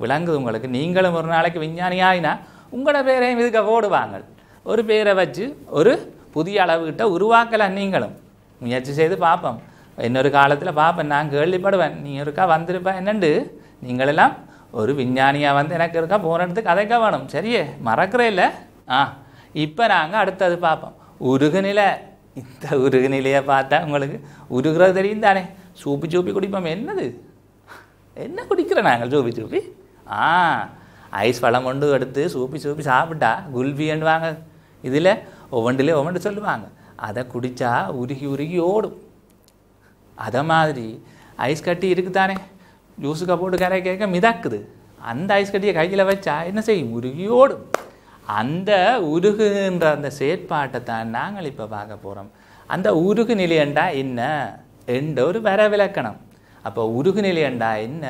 விளங்குது உங்களுக்கு நீங்களும் ஒரு நாளைக்கு விஞ்ஞானி ஆகினா உங்களோட பேரையும் இதுக்க போடுவாங்க ஒரு பேரை வச்சு ஒரு புதிய அளவுகிட்ட உருவாக்கலாம் நீங்களும் முயற்சி செய்து பார்ப்போம் இன்னொரு காலத்தில் பார்ப்பேன் நான் கேள்விப்படுவேன் நீ இருக்கா வந்திருப்பேன் என்னண்டு நீங்களெல்லாம் ஒரு விஞ்ஞானியாக வந்து எனக்கு இருக்கா போகிறதுக்கு அதைக்க வேணும் சரியே மறக்கிறே இல்லை ஆ இப்போ நாங்கள் அடுத்தது பார்ப்போம் உருகுநிலை இந்த உருகுநிலையை பார்த்தா உங்களுக்கு உருகிறது தெரியும் தானே சூப்பி சூப்பி குடிப்போம் என்னது என்ன குடிக்கிறோம் நாங்கள் சூப்பி சூப்பி ஆ ஐஸ் பழம் கொண்டு எடுத்து சூப்பி சூப்பி சாப்பிட்டா குல்பின்னு வாங்க இதில் ஒவ்வொன்றிலே ஒவ்வொன்று சொல்லுவாங்க அதை குடித்தா உருகி உருகி ஓடும் அதை மாதிரி ஐஸ் கட்டி இருக்குதானே ஜூஸுக்கு கப்போட்டு கரை கேட்க மிதக்குது அந்த ஐஸ் கட்டியை கையில் வச்சா என்ன செய்யும் உருகி ஓடும் அந்த உருகுன்ற அந்த செயற்பாட்டை தான் நாங்கள் இப்போ பார்க்க போகிறோம் அந்த உருகு நிலையண்டா என்ன என்ற ஒரு வர விளக்கணம் அப்போ உருகு நிலையண்டா என்ன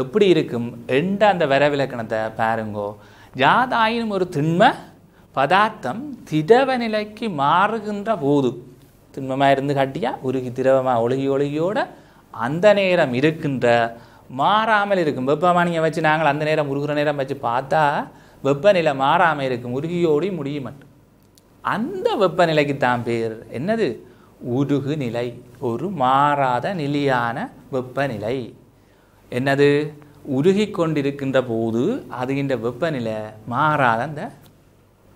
எப்படி இருக்கும் என்ற அந்த வர விளக்கணத்தை பாருங்கோ யாதாயினும் ஒரு திண்ம பதார்த்தம் திடவ நிலைக்கு மாறுகின்ற போது திண்மமாக இருந்து கட்டியா உருகி திரவமாக ஒழுகி ஒழுகியோட அந்த நேரம் இருக்கின்ற மாறாமல் இருக்கும் வெப்பமானியை வச்சு நாங்கள் அந்த நேரம் உருகிற நேரம் வச்சு பார்த்தா வெப்பநிலை மாறாமல் இருக்கும் உருகியோடி முடியும் மட்டும் அந்த வெப்பநிலைக்கு தான் பேர் என்னது உருகு நிலை ஒரு மாறாத நிலையான வெப்பநிலை என்னது உருகி கொண்டிருக்கின்ற போது அது இந்த வெப்பநிலை மாறாத அந்த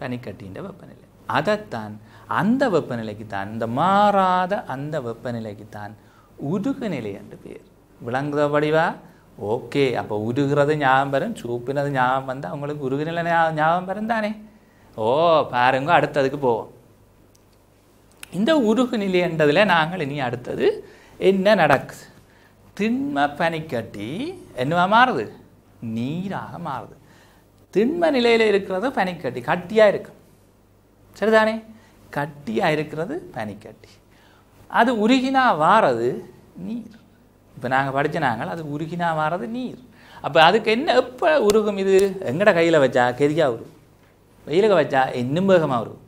பனிக்கட்டின்ற வெப்பநிலை அதைத்தான் அந்த வெப்பநிலைக்கு தான் இந்த மாறாத அந்த வெப்பநிலைக்கு தான் உருகு நிலை என்று பேர் விளங்குத வடிவா ஓகே அப்போ உருகிறது ஞாபகம் வரும் சூப்பினது ஞாபகம் வந்தால் அவங்களுக்கு உருகின ஞாபகம் வரும் தானே ஓ பாருங்க அடுத்ததுக்கு போவோம் இந்த உருகு நிலைன்றதில் நாங்கள் இனி அடுத்தது என்ன நடக்குது திண்ம பனிக்கட்டி என்னவா மாறுது நீராக மாறுது திண்ம நிலையில் இருக்கிறது பனிக்கட்டி கட்டியாக இருக்கும் சரிதானே கட்டியாக இருக்கிறது பனிக்கட்டி அது உருகினா வாரது நீர் இப்போ நாங்கள் படித்த நாங்கள் அது உருகினா மாறது நீர் அப்போ அதுக்கு என்ன எப்போ உருகும் இது எங்கட கையில் வச்சா கெதியாக உருகும் வெயிலுக்கு வச்சா இன்னும் வேகமாக உருகும்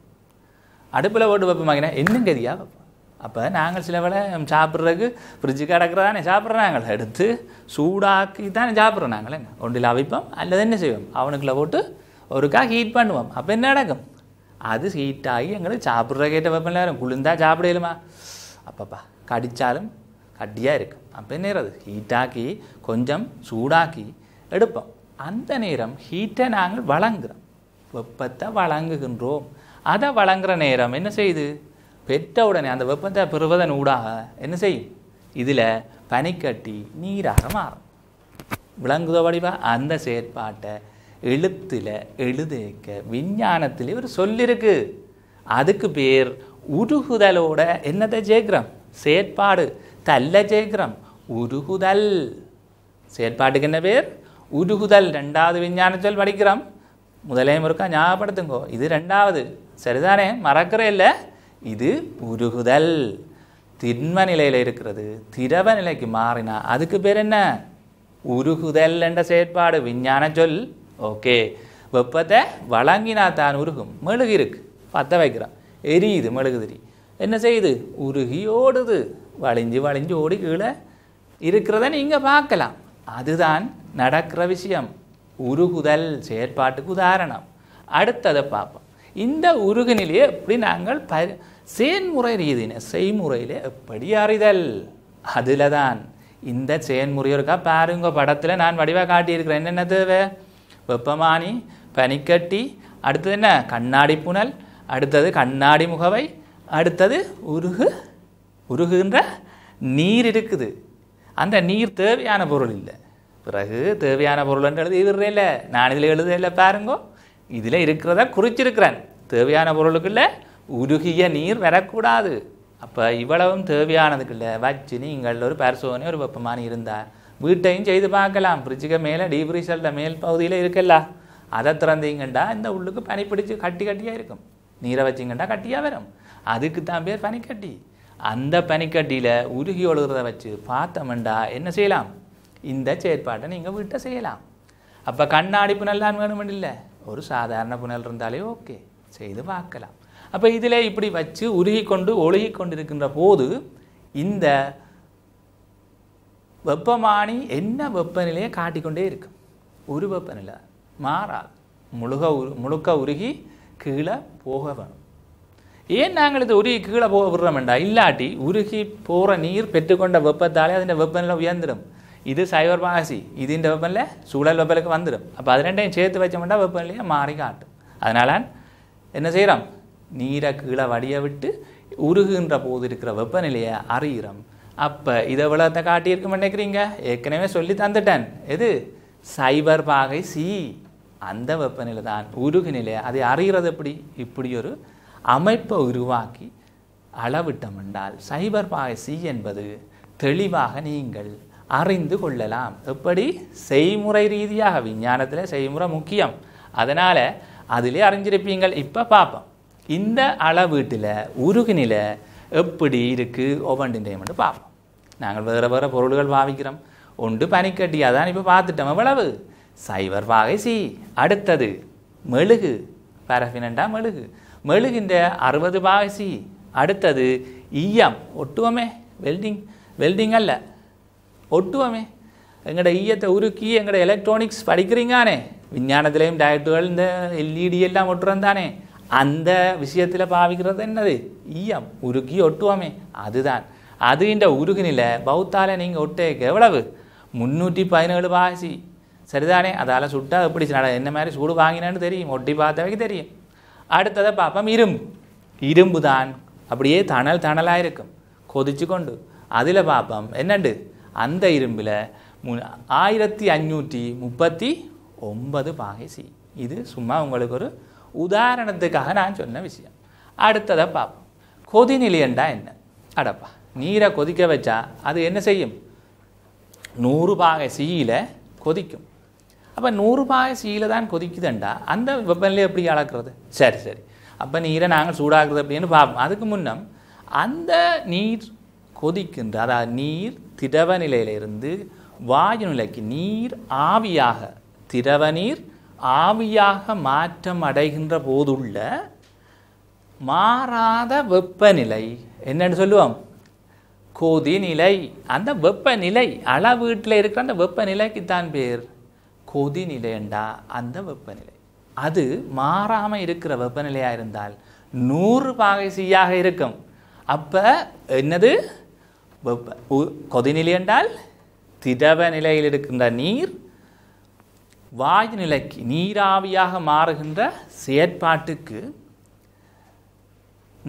அடுப்பில் போட்டு வைப்போமாங்கன்னா இன்னும் கெதியாக வைப்போம் அப்போ நாங்கள் சில வேலை சாப்பிட்றதுக்கு ஃப்ரிட்ஜுக்கு அடக்கிறதானே சாப்பிட்றோம் நாங்கள் எடுத்து சூடாக்கி தானே சாப்பிட்றோம் நாங்கள் என்ன ஒன்றில் அவிப்போம் அல்லது என்ன செய்வோம் அவனுக்குள்ள போட்டு ஒருக்கா ஹீட் பண்ணுவோம் அப்போ என்ன நடக்கும் அது ஹீட் ஆகி எங்களுக்கு சாப்பிட்ற கேட்ட வெப்பம் நேரம் குளிர்ந்தால் சாப்பிடலுமா அப்பப்பா கடித்தாலும் கட்டியாக இருக்கும் அப்போ நேரம் ஹீட்டாக்கி கொஞ்சம் சூடாக்கி எடுப்போம் அந்த நேரம் ஹீட்டை நாங்கள் வழங்குகிறோம் வெப்பத்தை வழங்குகின்றோம் அதை வழங்குற நேரம் என்ன செய்யுது பெற்ற உடனே அந்த வெப்பத்தை பெறுவதன் ஊடாக என்ன செய்யும் இதில் பனிக்கட்டி நீராக மாறும் விளங்குதோ வடிவா அந்த செயற்பாட்டை எழுத்தில் எழுதேக்க விஞ்ஞானத்தில் ஒரு சொல்லிருக்கு அதுக்கு பேர் உருகுதலோட என்னத்தை ஜெயிக்கிறோம் செயற்பாடு தல்ல ஜெயிக்கிறோம் உருகுதல் செயற்பாட்டுக்கு என்ன பேர் உருகுதல் ரெண்டாவது விஞ்ஞான சொல் படிக்கிறோம் முதலே முறுக்கா ஞாபகப்படுத்துங்கோ இது ரெண்டாவது சரிதானே மறக்கிற இல்லை இது உருகுதல் திண்ம நிலையில் இருக்கிறது திரவ நிலைக்கு மாறினா அதுக்கு பேர் என்ன உருகுதல் என்ற செயற்பாடு விஞ்ஞான சொல் ஓகே வெப்பத்தை வழங்கினா தான் உருகும் மெழுகு இருக்கு பற்ற வைக்கிறான் எரியுது மெழுகுதிரி என்ன செய்யுது உருகி ஓடுது வழிஞ்சு வழிஞ்சு ஓடி கீழே இருக்கிறத நீங்கள் பார்க்கலாம் அதுதான் நடக்கிற விஷயம் உருகுதல் செயற்பாட்டுக்கு உதாரணம் அடுத்ததை பார்ப்போம் இந்த உருகு நிலையை எப்படி நாங்கள் ப செயன்முறை ரீதியின செய்முறையில் எப்படி அறிதல் அதில் தான் இந்த செயன்முறை இருக்கா பாருங்க படத்தில் நான் வடிவாக காட்டியிருக்கிறேன் என்னென்ன தேவை வெப்பமானி பனிக்கட்டி அடுத்தது என்ன கண்ணாடி புனல் அடுத்தது கண்ணாடி முகவை அடுத்தது உருகு உருகுகின்ற நீர் இருக்குது அந்த நீர் தேவையான பொருள் இல்லை பிறகு தேவையான பொருள் என்று எழுதி இல்லை நான் இதில் இல்லை பாருங்கோ இதில் இருக்கிறத குறிச்சிருக்கிறேன் தேவையான பொருளுக்குள்ளே உருகிய நீர் வரக்கூடாது அப்போ இவ்வளவும் தேவையானதுக்குள்ள வச்சு நீங்கள் ஒரு பரிசோதனை ஒரு வெப்பமான இருந்தால் வீட்டையும் செய்து பார்க்கலாம் ஃப்ரிட்ஜுக்கு மேலே டீப்ரீசல்ட மேல் பகுதியில் இருக்குல்ல அதை திறந்தீங்கண்டா இந்த உள்ளுக்கு பனி பிடிச்சி கட்டி கட்டியாக இருக்கும் நீரை வச்சிங்கண்டா கட்டியாக வரும் அதுக்கு தான் பேர் பனிக்கட்டி அந்த பனிக்கட்டியில் உருகி ஒழுகிறத வச்சு பார்த்தமெண்டா என்ன செய்யலாம் இந்த செயற்பாட்டை நீங்கள் வீட்டை செய்யலாம் அப்போ கண்ணாடி புனல்லாம் வேணும் இல்லை ஒரு சாதாரண புனல் இருந்தாலே ஓகே செய்து பார்க்கலாம் அப்போ இதில் இப்படி வச்சு உருகி கொண்டு ஒழுகி கொண்டிருக்கின்ற போது இந்த வெப்பமானி என்ன வெப்பநிலையை காட்டிக்கொண்டே இருக்கும் ஒரு வெப்பநிலை மாறாது முழுக உரு முழுக்க உருகி கீழே போக வேணும் ஏன் நாங்கள் இது உருகி கீழே போக வேண்டாம் இல்லாட்டி உருகி போகிற நீர் பெற்றுக்கொண்ட வெப்பத்தாலே அதிൻ്റെ வெப்பநிலை உயர்ந்துடும் இது சைபர் பாசி இது இந்த வெப்பநிலை சூழல் வெப்பலுக்கு வந்துடும் அப்போ அது ரெண்டையும் சேர்த்து வச்சோம்னா வெப்பநிலையை மாறி காட்டும் அதனால் என்ன செய்கிறோம் நீரை கீழே வடிய விட்டு உருகுன்ற போது இருக்கிற வெப்பநிலையை அறிகிறோம் அப்போ இதை விளத்தை காட்டியிருக்கும் நினைக்கிறீங்க ஏற்கனவே சொல்லி தந்துட்டேன் எது சைபர் பாகை சி அந்த வெப்பநிலை தான் உருகு நிலை அதை அறிகிறது எப்படி இப்படி ஒரு அமைப்பை உருவாக்கி அளவிட்டம் என்றால் சைபர் பாயசி என்பது தெளிவாக நீங்கள் அறிந்து கொள்ளலாம் எப்படி செய்முறை ரீதியாக விஞ்ஞானத்தில் செய்முறை முக்கியம் அதனால் அதிலே அறிஞ்சிருப்பீங்கள் இப்போ பார்ப்போம் இந்த அளவீட்டில் உருகுநில எப்படி இருக்குது ஒவ்வொன்றின்றையும் மட்டும் பார்ப்போம் நாங்கள் வேறு வேறு பொருள்கள் பாவிக்கிறோம் ஒன்று பனிக்கட்டி அதான் இப்போ பார்த்துட்டோம் எவ்வளவு சைவர் வாகை சி அடுத்தது மெழுகு பரஃபினண்டா மெழுகு மெழுகின்ற அறுபது பாகசி அடுத்தது ஈயம் ஒட்டுவமே வெல்டிங் வெல்டிங் அல்ல ஒட்டுவமே எங்களோட ஈயத்தை உருக்கி எங்களோட எலக்ட்ரானிக்ஸ் படிக்கிறீங்கானே விஞ்ஞானத்திலையும் டயட்டுகள் இந்த எல்இடி e எல்லாம் ஒட்டுறோம் தானே அந்த விஷயத்தில் பாவிக்கிறது என்னது ஈயம் உருக்கி ஒட்டுவோமே அதுதான் அது இந்த உருகினில் பௌத்தால் நீங்கள் ஒட்டேக்க எவ்வளவு முந்நூற்றி பதினேழு பாசி சரிதானே அதால் சுட்டால் எப்படி என்ன மாதிரி சூடு வாங்கினான்னு தெரியும் ஒட்டி பார்த்தவைக்கு தெரியும் அடுத்ததை பார்ப்போம் இரும்பு இரும்பு தான் அப்படியே தணல் தணலாக இருக்கும் கொதிச்சு கொண்டு அதில் பார்ப்போம் என்னண்டு அந்த இரும்பில் மு ஆயிரத்தி அஞ்சூற்றி முப்பத்தி ஒன்பது பாகை சி இது சும்மா உங்களுக்கு ஒரு உதாரணத்துக்காக நான் சொன்ன விஷயம் அடுத்ததை பார்ப்போம் கொதிநிலையண்டா என்ன அடப்பா நீரை கொதிக்க வச்சா அது என்ன செய்யும் நூறு பாகை சீயில் கொதிக்கும் அப்போ நூறு பாய சீல தான் கொதிக்குதுண்டா அந்த வெப்பநிலையை எப்படி அளக்குறது சரி சரி அப்போ நீரை நாங்கள் சூடாக்குறது அப்படின்னு பார்ப்போம் அதுக்கு முன்னம் அந்த நீர் கொதிக்கின்ற அதாவது நீர் திரவ நிலையிலிருந்து வாயு நிலைக்கு நீர் ஆவியாக திரவ நீர் ஆவியாக மாற்றம் அடைகின்ற போதுள்ள மாறாத வெப்பநிலை என்னன்னு சொல்லுவோம் கொதிநிலை அந்த வெப்பநிலை அளவீட்டில் இருக்கிற அந்த வெப்பநிலைக்கு தான் பேர் கொதிநிலைண்டா அந்த வெப்பநிலை அது மாறாமல் இருக்கிற வெப்பநிலையாக இருந்தால் நூறு பாகை சீயாக இருக்கும் அப்போ என்னது வெப்ப கொதிநிலை என்றால் திடவ நிலையில் இருக்கின்ற நீர் வாயு நிலைக்கு நீராவியாக மாறுகின்ற செயற்பாட்டுக்கு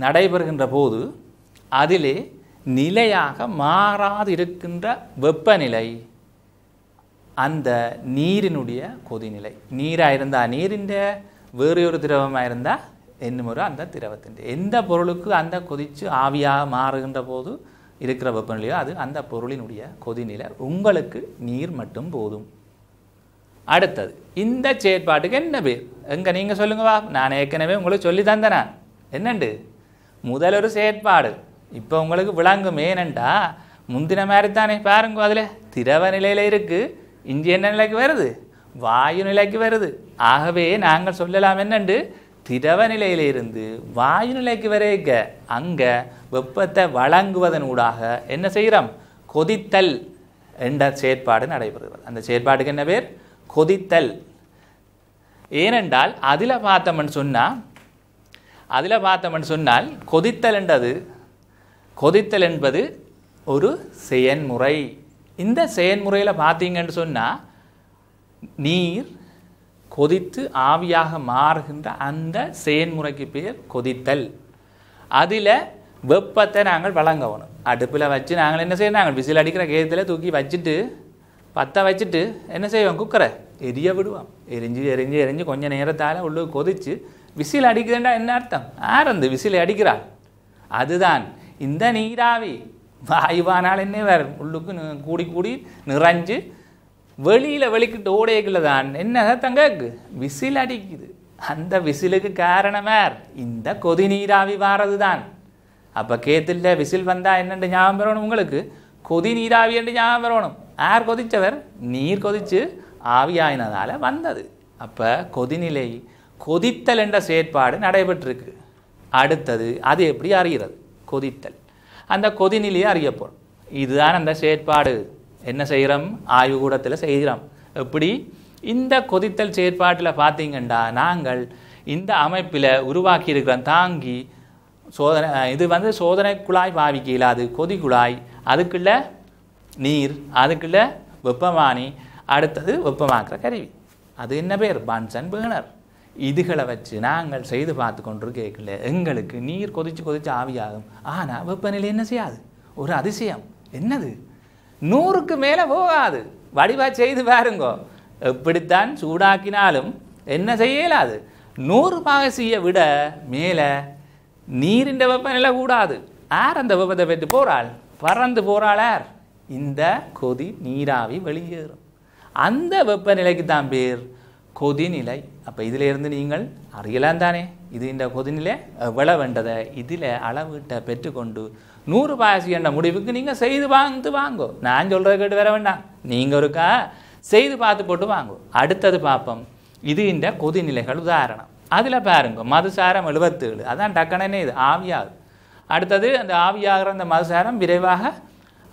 நடைபெறுகின்ற போது அதிலே நிலையாக மாறாது இருக்கின்ற வெப்பநிலை அந்த நீரினுடைய கொதிநிலை நீராக இருந்தால் நீரின் வேறு ஒரு திரவமாக இருந்தால் அந்த திரவத்தின் எந்த பொருளுக்கு அந்த கொதித்து ஆவியாக மாறுகின்ற போது இருக்கிற வெப்பநிலையோ அது அந்த பொருளினுடைய கொதிநிலை உங்களுக்கு நீர் மட்டும் போதும் அடுத்தது இந்த செயற்பாட்டுக்கு என்ன பேர் எங்கே நீங்கள் சொல்லுங்கவா நான் ஏற்கனவே உங்களுக்கு சொல்லி தந்தேன் என்னண்டு முதல் ஒரு செயற்பாடு இப்போ உங்களுக்கு விளங்கும் ஏனண்டா முந்தின மாதிரி தானே பாருங்க அதில் திரவ நிலையில் இருக்குது இஞ்சி என்ன நிலைக்கு வருது வாயு நிலைக்கு வருது ஆகவே நாங்கள் சொல்லலாம் என்னண்டு திரவ நிலையிலிருந்து வாயு நிலைக்கு வரைக்க அங்கே வெப்பத்தை வழங்குவதன் ஊடாக என்ன செய்கிறோம் கொதித்தல் என்ற செயற்பாடு நடைபெறுகிறது அந்த செயற்பாடுக்கு என்ன பேர் கொதித்தல் ஏனென்றால் அதில் பார்த்தோம்னு சொன்னால் அதில் பார்த்தோம்னு சொன்னால் கொதித்தல் என்றது கொதித்தல் என்பது ஒரு செயன்முறை இந்த செயன்முறையில் பார்த்தீங்கன்னு சொன்னால் நீர் கொதித்து ஆவியாக மாறுகின்ற அந்த செயன்முறைக்கு பேர் கொதித்தல் அதில் வெப்பத்தை நாங்கள் வழங்கணும் அடுப்பில் வச்சு நாங்கள் என்ன செய்யணும் நாங்கள் விசில் அடிக்கிற கேத்தில் தூக்கி வச்சுட்டு பற்ற வச்சுட்டு என்ன செய்வோம் குக்கரை எரிய விடுவோம் எரிஞ்சு எரிஞ்சு எரிஞ்சு கொஞ்சம் நேரத்தால் உள்ளே கொதித்து விசில் அடிக்கிறேன்டா என்ன அர்த்தம் ஆர் விசில் அடிக்கிறாள் அதுதான் இந்த நீராவி வாயுவானால் என்ன வேறு உள்ளுக்கு கூடி கூடி நிறைஞ்சு வெளியில் வெளிக்கிட்டு ஓடையக்குள்ள தான் என்ன தங்கக்கு விசில் அடிக்குது அந்த விசிலுக்கு காரணமார் இந்த கொதி நீராவி வாரது தான் அப்போ கேத்தில் விசில் வந்தால் என்னண்டு ஞாபகம் வரணும் உங்களுக்கு கொதி நீராவி என்று ஞாபகம் வரணும் யார் கொதித்தவர் நீர் கொதித்து ஆவியாயினதால் வந்தது அப்போ கொதிநிலை கொதித்தல் என்ற செயற்பாடு நடைபெற்றிருக்கு அடுத்தது அது எப்படி அறிகிறது கொதித்தல் அந்த கொதிநிலையை அறியப்படும் இதுதான் அந்த செயற்பாடு என்ன செய்கிறோம் கூடத்தில் செய்கிறோம் எப்படி இந்த கொதித்தல் செயற்பாட்டில் பார்த்தீங்கன்னா நாங்கள் இந்த அமைப்பில் உருவாக்கி இருக்கிறோம் தாங்கி சோதனை இது வந்து சோதனை குழாய் பாவிக்கையில் அது கொதி குழாய் அதுக்குள்ள நீர் அதுக்குள்ள வெப்பமானி அடுத்தது வெப்பமாக்குற கருவி அது என்ன பேர் பான்சன் பேனர் இதுகளை வச்சு நாங்கள் செய்து பார்த்து கொண்டிருக்கல எங்களுக்கு நீர் கொதித்து கொதித்து ஆவியாகும் ஆனால் வெப்பநிலை என்ன செய்யாது ஒரு அதிசயம் என்னது நூறுக்கு மேலே போகாது வடிவா செய்து பாருங்கோ எப்படித்தான் சூடாக்கினாலும் என்ன செய்யலாது நூறு பாகசியை விட மேலே நீரிண்ட வெப்பநிலை கூடாது ஆர் அந்த வெப்பத்தை பெற்று போகிறாள் பறந்து போகிறாள் இந்த கொதி நீராவி வெளியேறும் அந்த வெப்பநிலைக்கு தான் பேர் கொதிநிலை அப்போ இதில் இருந்து நீங்கள் அறியலாம் தானே இது இந்த கொதிநிலை விள வேண்டதை இதில் அளவீட்டை பெற்றுக்கொண்டு நூறு பாயசி என்ற முடிவுக்கு நீங்கள் செய்து வாங்கிட்டு வாங்கோ நான் சொல்கிறத கேட்டு வர வேண்டாம் நீங்கள் இருக்கா செய்து பார்த்து போட்டு வாங்கோ அடுத்தது பார்ப்போம் இது இந்த கொதிநிலைகள் உதாரணம் அதில் பாருங்க மதுசாரம் எழுபத்தேழு அதான் டக்கணனே இது ஆவியாகுது அடுத்தது அந்த ஆவியாகிற அந்த மதுசாரம் விரைவாக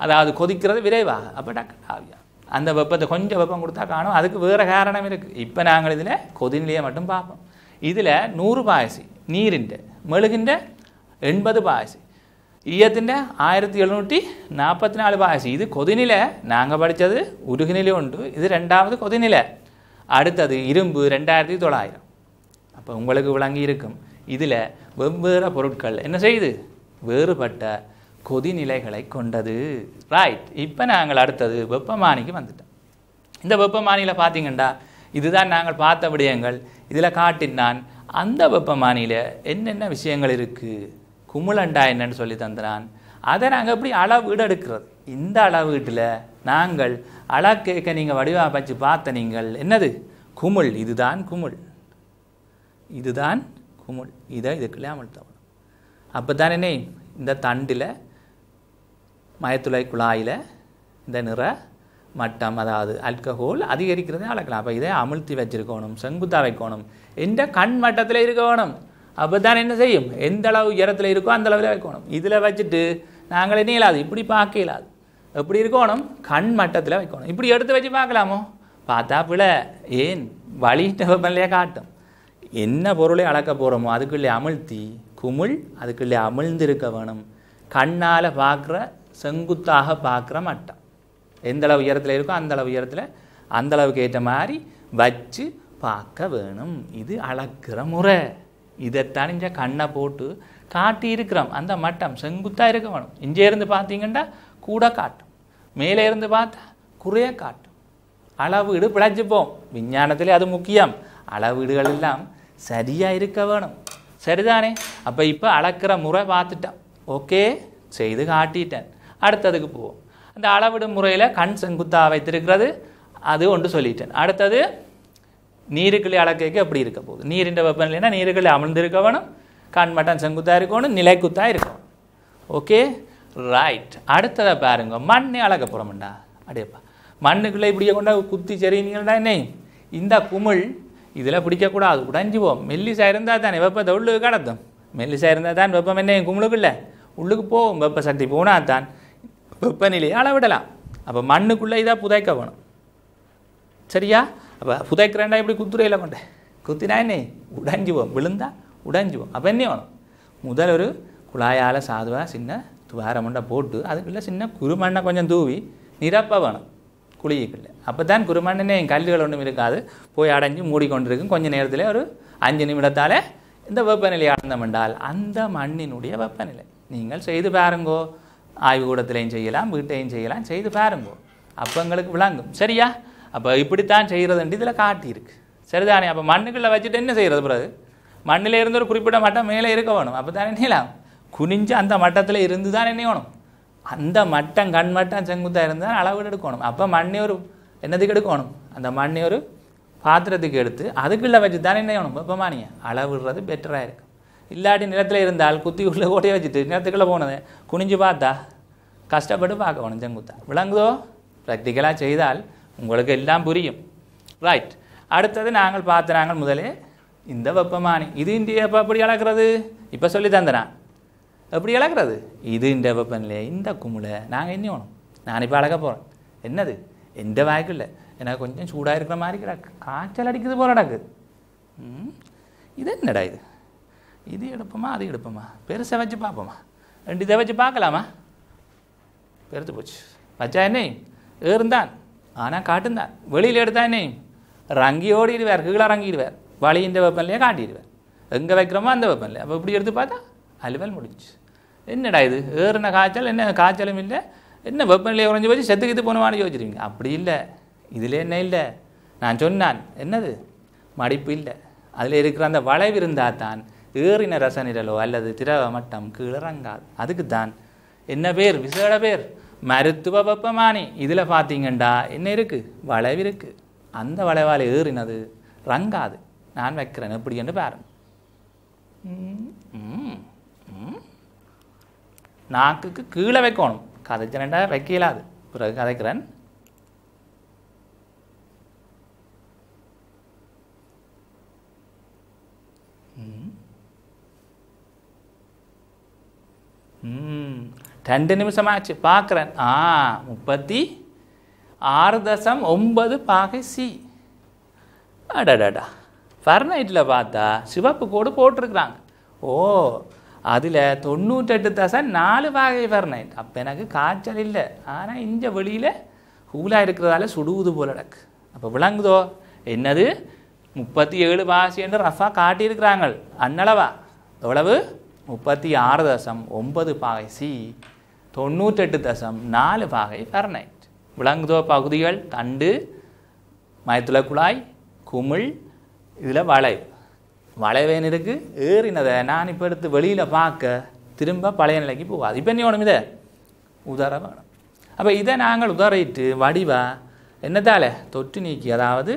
அதாவது கொதிக்கிறது விரைவாக அப்போ டக்கன் ஆவியாகும் அந்த வெப்பத்தை கொஞ்சம் வெப்பம் கொடுத்தா காணும் அதுக்கு வேறு காரணம் இருக்குது இப்போ நாங்கள் இதில் கொதிநிலையை மட்டும் பார்ப்போம் இதில் நூறு பாயசி நீரிൻ്റെ மெழுகிൻ്റെ எண்பது பாயசி ஈயத்தின் ஆயிரத்தி எழுநூற்றி நாற்பத்தி நாலு பாயசி இது ഇത് நாங்கள் படித்தது പഠിച്ചത് உண்டு இது ரெண்டாவது കൊതിനില அடுத்தது இரும்பு ரெண்டாயிரத்தி தொள்ளாயிரம் அப்போ உங்களுக்கு விளங்கி இருக்கும் இதில் வெவ்வேறு பொருட்கள் என்ன செய்யுது வேறுபட்ட கொதிநிலைகளை கொண்டது ரைட் இப்போ நாங்கள் அடுத்தது வெப்பமானிக்கு வந்துட்டோம் இந்த வெப்பமானியில் பார்த்தீங்கன்னா இதுதான் நாங்கள் பார்த்த விடயங்கள் இதில் காட்டினான் அந்த வெப்பமானியில் என்னென்ன விஷயங்கள் இருக்குது குமுளண்டா என்னன்னு சொல்லி தந்துறான் அதை நாங்கள் எப்படி அளவீடு எடுக்கிறது இந்த அளவீட்டில் நாங்கள் அளக்கேக்க நீங்கள் வடிவமைச்சு வச்சு பார்த்த நீங்கள் என்னது குமுள் இதுதான் குமுள் இதுதான் குமுள் இதை இதுக்குள்ளே தவணும் அப்போ தானே இந்த தண்டில் மயத்துளை குழாயில் இந்த நிற மட்டம் அதாவது அல்கஹோல் அதிகரிக்கிறதே அளக்கலாம் அப்போ இதை அமுழ்த்தி வச்சிருக்கணும் செங்குத்தா வைக்கணும் எந்த கண் மட்டத்தில் இருக்க வேணும் அப்போ தான் என்ன செய்யும் எந்த அளவு உயரத்தில் இருக்கோ அந்த அளவில் வைக்கணும் இதில் வச்சுட்டு நாங்கள் என்ன இயலாது இப்படி பார்க்க இயலாது எப்படி இருக்கணும் கண் மட்டத்தில் வைக்கணும் இப்படி எடுத்து வச்சு பார்க்கலாமோ பார்த்தா பிழை ஏன் வழிட்டவன்லையே காட்டும் என்ன பொருளை அளக்க போகிறோமோ அதுக்குள்ளே அமிழ்த்தி குமிழ் அதுக்குள்ளே அமிழ்ந்திருக்க வேணும் கண்ணால் பார்க்குற செங்குத்தாக பார்க்குற மட்டம் எந்தளவு உயரத்தில் இருக்கோ அந்தளவு உயரத்தில் அந்தளவுக்கு ஏற்ற மாதிரி வச்சு பார்க்க வேணும் இது அளக்கிற முறை இதை தனிஞ்ச கண்ணை போட்டு காட்டி இருக்கிறோம் அந்த மட்டம் செங்குத்தாக இருக்க வேணும் இங்கே இருந்து பார்த்தீங்கன்னா கூட காட்டும் மேலே இருந்து பார்த்தா குறைய காட்டும் அளவீடு பிழைச்சிப்போம் விஞ்ஞானத்தில் அது முக்கியம் அளவீடுகள் எல்லாம் சரியாக இருக்க வேணும் சரிதானே அப்போ இப்போ அளக்கிற முறை பார்த்துட்டேன் ஓகே செய்து காட்டிட்டேன் அடுத்ததுக்கு போவோம் அந்த அளவிடும் முறையில் கண் செங்குத்தாக வைத்திருக்கிறது அது ஒன்று சொல்லிட்டேன் அடுத்தது நீருக்களை அளக்கைக்கு எப்படி இருக்க போகுது நீரின் வெப்பநிலைனா நீருக்களை அமர்ந்திருக்க வேணும் கண் மட்டம் செங்குத்தாக இருக்கணும் நிலைக்குத்தாக இருக்கணும் ஓகே ரைட் அடுத்ததை பாருங்க மண்ணை அளக்க போகிறோம்டா அப்படியேப்பா மண்ணுக்குள்ளே இப்படியே கொண்டா குத்தி சரினீங்கள்டா என்ன இந்த குமிழ் இதில் பிடிக்கக்கூடாது உடஞ்சிவோம் மெல்லிசாக இருந்தால் தான் வெப்பத்தை உள்ளுக்கு கடத்தும் மெல்லிசாக இருந்தால் தான் வெப்பம் என்ன இல்லை உள்ளுக்கு போகும் வெப்ப சக்தி போனால் தான் வெப்பநிலையை அளவிடலாம் அப்போ மண்ணுக்குள்ளே இதாக புதைக்க வேணும் சரியா அப்போ புதைக்கிறேன்டா எப்படி குத்துறையில் கொண்டு குத்தினா என்ன உடஞ்சுவோம் விழுந்தா உடஞ்சுவோம் அப்போ என்ன வேணும் முதல் ஒரு குழாயால் சாதுவாக சின்ன துவார மண்டை போட்டு அதுக்குள்ளே சின்ன குருமண்ணை கொஞ்சம் தூவி நிரப்ப வேணும் குழிக்குள்ளே அப்போ தான் குருமண்ணே என் கல்லுகள் ஒன்றும் இருக்காது போய் அடைஞ்சு மூடிக்கொண்டிருக்கும் கொஞ்சம் நேரத்தில் ஒரு அஞ்சு நிமிடத்தால் இந்த வெப்பநிலை அடைந்தமென்றால் அந்த மண்ணினுடைய வெப்பநிலை நீங்கள் செய்து பாருங்கோ ஆய்வுக்கூடத்திலையும் செய்யலாம் வீட்டையும் செய்யலாம் செய்து பாருங்க அப்போ எங்களுக்கு விளங்கும் சரியா அப்போ இப்படித்தான் செய்கிறதுன்ட்டு இதில் காட்டியிருக்கு சரிதானே அப்போ மண்ணுக்குள்ளே வச்சுட்டு என்ன செய்கிறது பிறகு மண்ணில் இருந்து ஒரு குறிப்பிட்ட மட்டம் மேலே இருக்க வேணும் அப்போ தான் நிலாம் குனிஞ்சு அந்த மட்டத்தில் இருந்து தான் என்ன வேணும் அந்த மட்டம் கண் மட்டம் செங்குத்தாக இருந்தால் அளவு எடுக்கணும் அப்போ மண்ணை ஒரு என்னதுக்கு எடுக்கணும் அந்த மண்ணை ஒரு பாத்திரத்துக்கு எடுத்து அதுக்குள்ளே வச்சு தானே என்ன வேணும் வெப்பமானியை அளவிடுறது பெட்டராக இருக்கும் இல்லாட்டி நிலத்தில் இருந்தால் குத்தி உள்ளே ஓட்டையை வச்சுட்டு நிலத்துக்குள்ளே போனது குனிஞ்சு பார்த்தா கஷ்டப்பட்டு பார்க்க பார்க்கணும் செங்குத்தா விளங்குதோ ப்ராக்டிக்கலாக செய்தால் உங்களுக்கு எல்லாம் புரியும் ரைட் அடுத்தது நாங்கள் பார்த்த நாங்கள் முதலே இந்த வெப்பமானி இது இந்திய எப்போ எப்படி அளக்கிறது இப்போ சொல்லி தந்தனா எப்படி அளக்கிறது இது இந்த வெப்பநிலை இந்த குமுளை நாங்கள் என்ன வேணும் நான் இப்போ அளக்க போகிறேன் என்னது எந்த வாய்க்குள்ள எனக்கு கொஞ்சம் சூடாக இருக்கிற மாதிரி கிடக்கு காய்ச்சல் அடிக்குது போல நடக்குது இது என்னடா இது இது எடுப்போமா அது எடுப்போமா பெருசை வச்சு பார்ப்போமா ரெண்டு இதை வச்சு பார்க்கலாமா பெருத்து போச்சு வச்சா என்ன ஏறுந்தான் ஆனால் காட்டுந்தான் வெளியில் எடுத்தா என்ன ரங்கி ஓடிடுவார் கீழே இறங்கிடுவார் வழி இந்த வெப்பன்லையே காட்டிடுவார் எங்கே வைக்கிறோமோ அந்த வெப்பன்லையே அப்போ இப்படி எடுத்து பார்த்தா அலுவல் முடிஞ்சு என்னடா இது ஏறுன காய்ச்சல் என்ன காய்ச்சலும் இல்லை என்ன வெப்பநிலையை குறைஞ்சி போச்சு செத்துக்கிட்டு போனவான்னு யோசிச்சிருவீங்க அப்படி இல்லை இதில் என்ன இல்லை நான் சொன்னான் என்னது மடிப்பு இல்லை அதில் இருக்கிற அந்த வளைவு இருந்தால் தான் ஏறின ரசநிரலோ அல்லது திரவ மட்டம் கீழிறங்காது அதுக்கு தான் என்ன பேர் விசேட பேர் மருத்துவ வெப்பமானி இதில் பார்த்தீங்கண்டா என்ன இருக்குது வளைவு இருக்குது அந்த வளைவால் ஏறினது ரங்காது நான் வைக்கிறேன் எப்படி என்று பாருங்க நாக்குக்கு கீழே வைக்கணும் கதைச்சனண்டா வைக்கலாது பிறகு கதைக்கிறேன் ரெண்டு நிமிஷம் ஆச்சு பார்க்குறேன் ஆ முப்பத்தி ஆறு தசம் ஒன்பது பாகை சி அடடாடா ஃபர்னைட்டில் பார்த்தா சிவப்பு கோடு போட்டிருக்கிறாங்க ஓ அதில் தொண்ணூற்றெட்டு தசம் நாலு பாகை ஃபர்னைட் அப்போ எனக்கு காய்ச்சல் இல்லை ஆனால் இங்கே வெளியில் ஹூலாக இருக்கிறதால சுடுவது போல் எனக்கு அப்போ விளங்குதோ என்னது முப்பத்தி ஏழு பாசி என்று ரஃபாக காட்டியிருக்கிறாங்கள் அன்னளவா எவ்வளவு முப்பத்தி ஆறு தசம் ஒன்பது பாகை சி தொண்ணூற்றெட்டு தசம் நாலு பாகை ஃபெர்னைட் விலங்குதோ பகுதிகள் தண்டு மயத்துல குழாய் குமிழ் இதில் வளைவு வளைவேன் இருக்குது ஏறினதை நான் இப்போ எடுத்து வெளியில் பார்க்க திரும்ப பழைய நிலைக்கு போகாது இப்போ என்ன வேணும் இதை உதர வேணும் அப்போ இதை நாங்கள் உதறிட்டு வடிவா என்னத்தால தொற்று நீக்கி அதாவது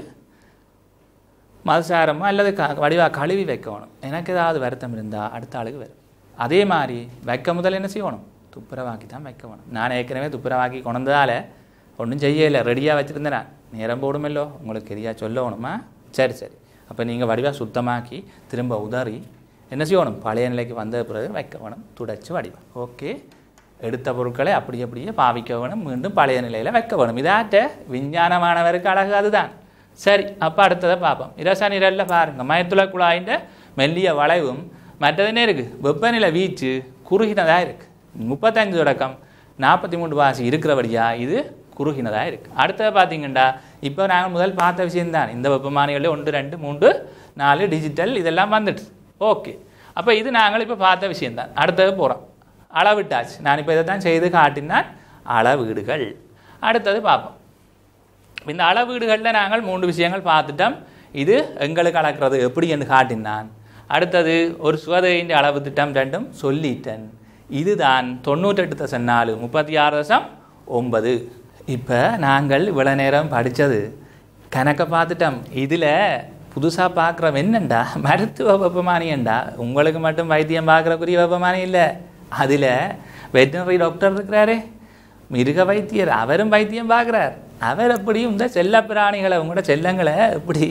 மதுசாரமோ அல்லது க வடிவாக கழுவி வைக்கணும் எனக்கு ஏதாவது வருத்தம் இருந்தால் அடுத்த ஆளுக்கு வரும் அதே மாதிரி வைக்க முதல் என்ன செய்யணும் துப்புரவாக்கி தான் வைக்கணும் நான் ஏற்கனவே துப்புரவாக்கி கொண்டதால் ஒன்றும் செய்யலை ரெடியாக வச்சுருந்தேன் நேரம் போடுமில்லோ உங்களுக்கு எதையா சொல்லணுமா சரி சரி அப்போ நீங்கள் வடிவாக சுத்தமாக்கி திரும்ப உதறி என்ன செய்யணும் பழைய நிலைக்கு வந்த பிறகு வைக்கணும் துடைச்சி வடிவம் ஓகே எடுத்த பொருட்களை அப்படி அப்படியே பாவிக்க வேணும் மீண்டும் பழைய நிலையில் வைக்க வேணும் இதாட்ட விஞ்ஞானமானவருக்கு அழகு அதுதான் சரி அப்போ அடுத்ததை பார்ப்போம் இரச நிரலில் பாருங்கள் மயத்துல குழாயின் மெல்லிய வளைவும் மற்றதுனே இருக்குது வெப்பநிலை வீச்சு குறுகினதாக இருக்குது முப்பத்தஞ்சு தொடக்கம் நாற்பத்தி மூன்று வாசி இருக்கிறபடியாக இது குறுகினதாக இருக்குது அடுத்தது பார்த்தீங்கண்டா இப்போ நாங்கள் முதல் பார்த்த விஷயம்தான் இந்த வெப்பமானிகளில் ஒன்று ரெண்டு மூன்று நாலு டிஜிட்டல் இதெல்லாம் வந்துட்டு ஓகே அப்போ இது நாங்கள் இப்போ பார்த்த விஷயம்தான் அடுத்தது போகிறோம் அளவிட்டாச்சு நான் இப்போ இதை தான் செய்து காட்டினால் அளவீடுகள் அடுத்தது பார்ப்போம் இந்த அளவீடுகளில் நாங்கள் மூன்று விஷயங்கள் பார்த்துட்டோம் இது எங்களுக்கு அளக்கிறது எப்படி என்று காட்டினான் அடுத்தது ஒரு சுகதையின் அளவு திட்டம் ரெண்டும் சொல்லிட்டேன் இதுதான் தொண்ணூற்றெட்டு தசம் நாலு முப்பத்தி ஆறு தசம் ஒன்பது இப்போ நாங்கள் இவ்வளோ நேரம் படித்தது கணக்கை பார்த்துட்டோம் இதில் புதுசாக பார்க்குறோம் என்னண்டா மருத்துவ வெப்பமானியண்டா உங்களுக்கு மட்டும் வைத்தியம் பார்க்குறக்குரிய வெப்பமானி இல்லை அதில் வெட்டினரி டாக்டர் இருக்கிறாரே மிருக வைத்தியர் அவரும் வைத்தியம் பார்க்குறார் அவர் எப்படியும் இந்த செல்ல பிராணிகளை உங்களோட செல்லங்களை எப்படி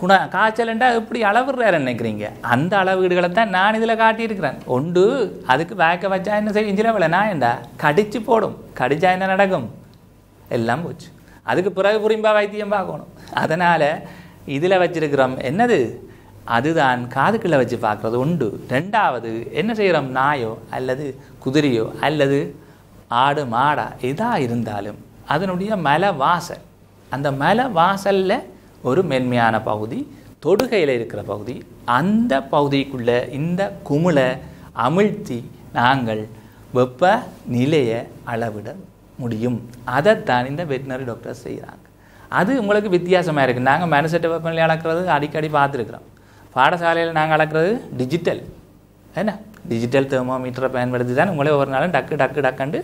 குண காய்ச்சல்ண்டா எப்படி அளவுடுறாரு நினைக்கிறீங்க அந்த அளவீடுகளை தான் நான் இதில் காட்டியிருக்கிறேன் ஒன்று அதுக்கு வேக்க வச்சா என்ன செய்யும் இஞ்சிலவில் நான் ஏண்டா கடிச்சு போடும் கடிச்சா என்ன நடக்கும் எல்லாம் போச்சு அதுக்கு பிறகு புரியும்பா வைத்தியம் பார்க்கணும் அதனால் இதில் வச்சிருக்கிறோம் என்னது அதுதான் காதுக்குள்ளே வச்சு பார்க்குறது உண்டு ரெண்டாவது என்ன செய்கிறோம் நாயோ அல்லது குதிரையோ அல்லது ஆடு மாடா எதாக இருந்தாலும் அதனுடைய மலை வாசல் அந்த மலை வாசலில் ஒரு மென்மையான பகுதி தொடுகையில் இருக்கிற பகுதி அந்த பகுதிக்குள்ளே இந்த குமிழை அமிழ்த்தி நாங்கள் வெப்ப நிலையை அளவிட முடியும் அதைத்தான் இந்த வெட்டினரி டாக்டர் செய்கிறாங்க அது உங்களுக்கு வித்தியாசமாக இருக்குது நாங்கள் மனுஷட்ட வெப்பநிலை அளக்கிறது அடிக்கடி பார்த்துருக்குறோம் பாடசாலையில் நாங்கள் அளக்கிறது டிஜிட்டல் என்ன டிஜிட்டல் தெர்மோமீட்டரை பயன்படுத்தி தான் உங்களே ஒரு நாளும் டக்கு டக்கு டக்குண்டு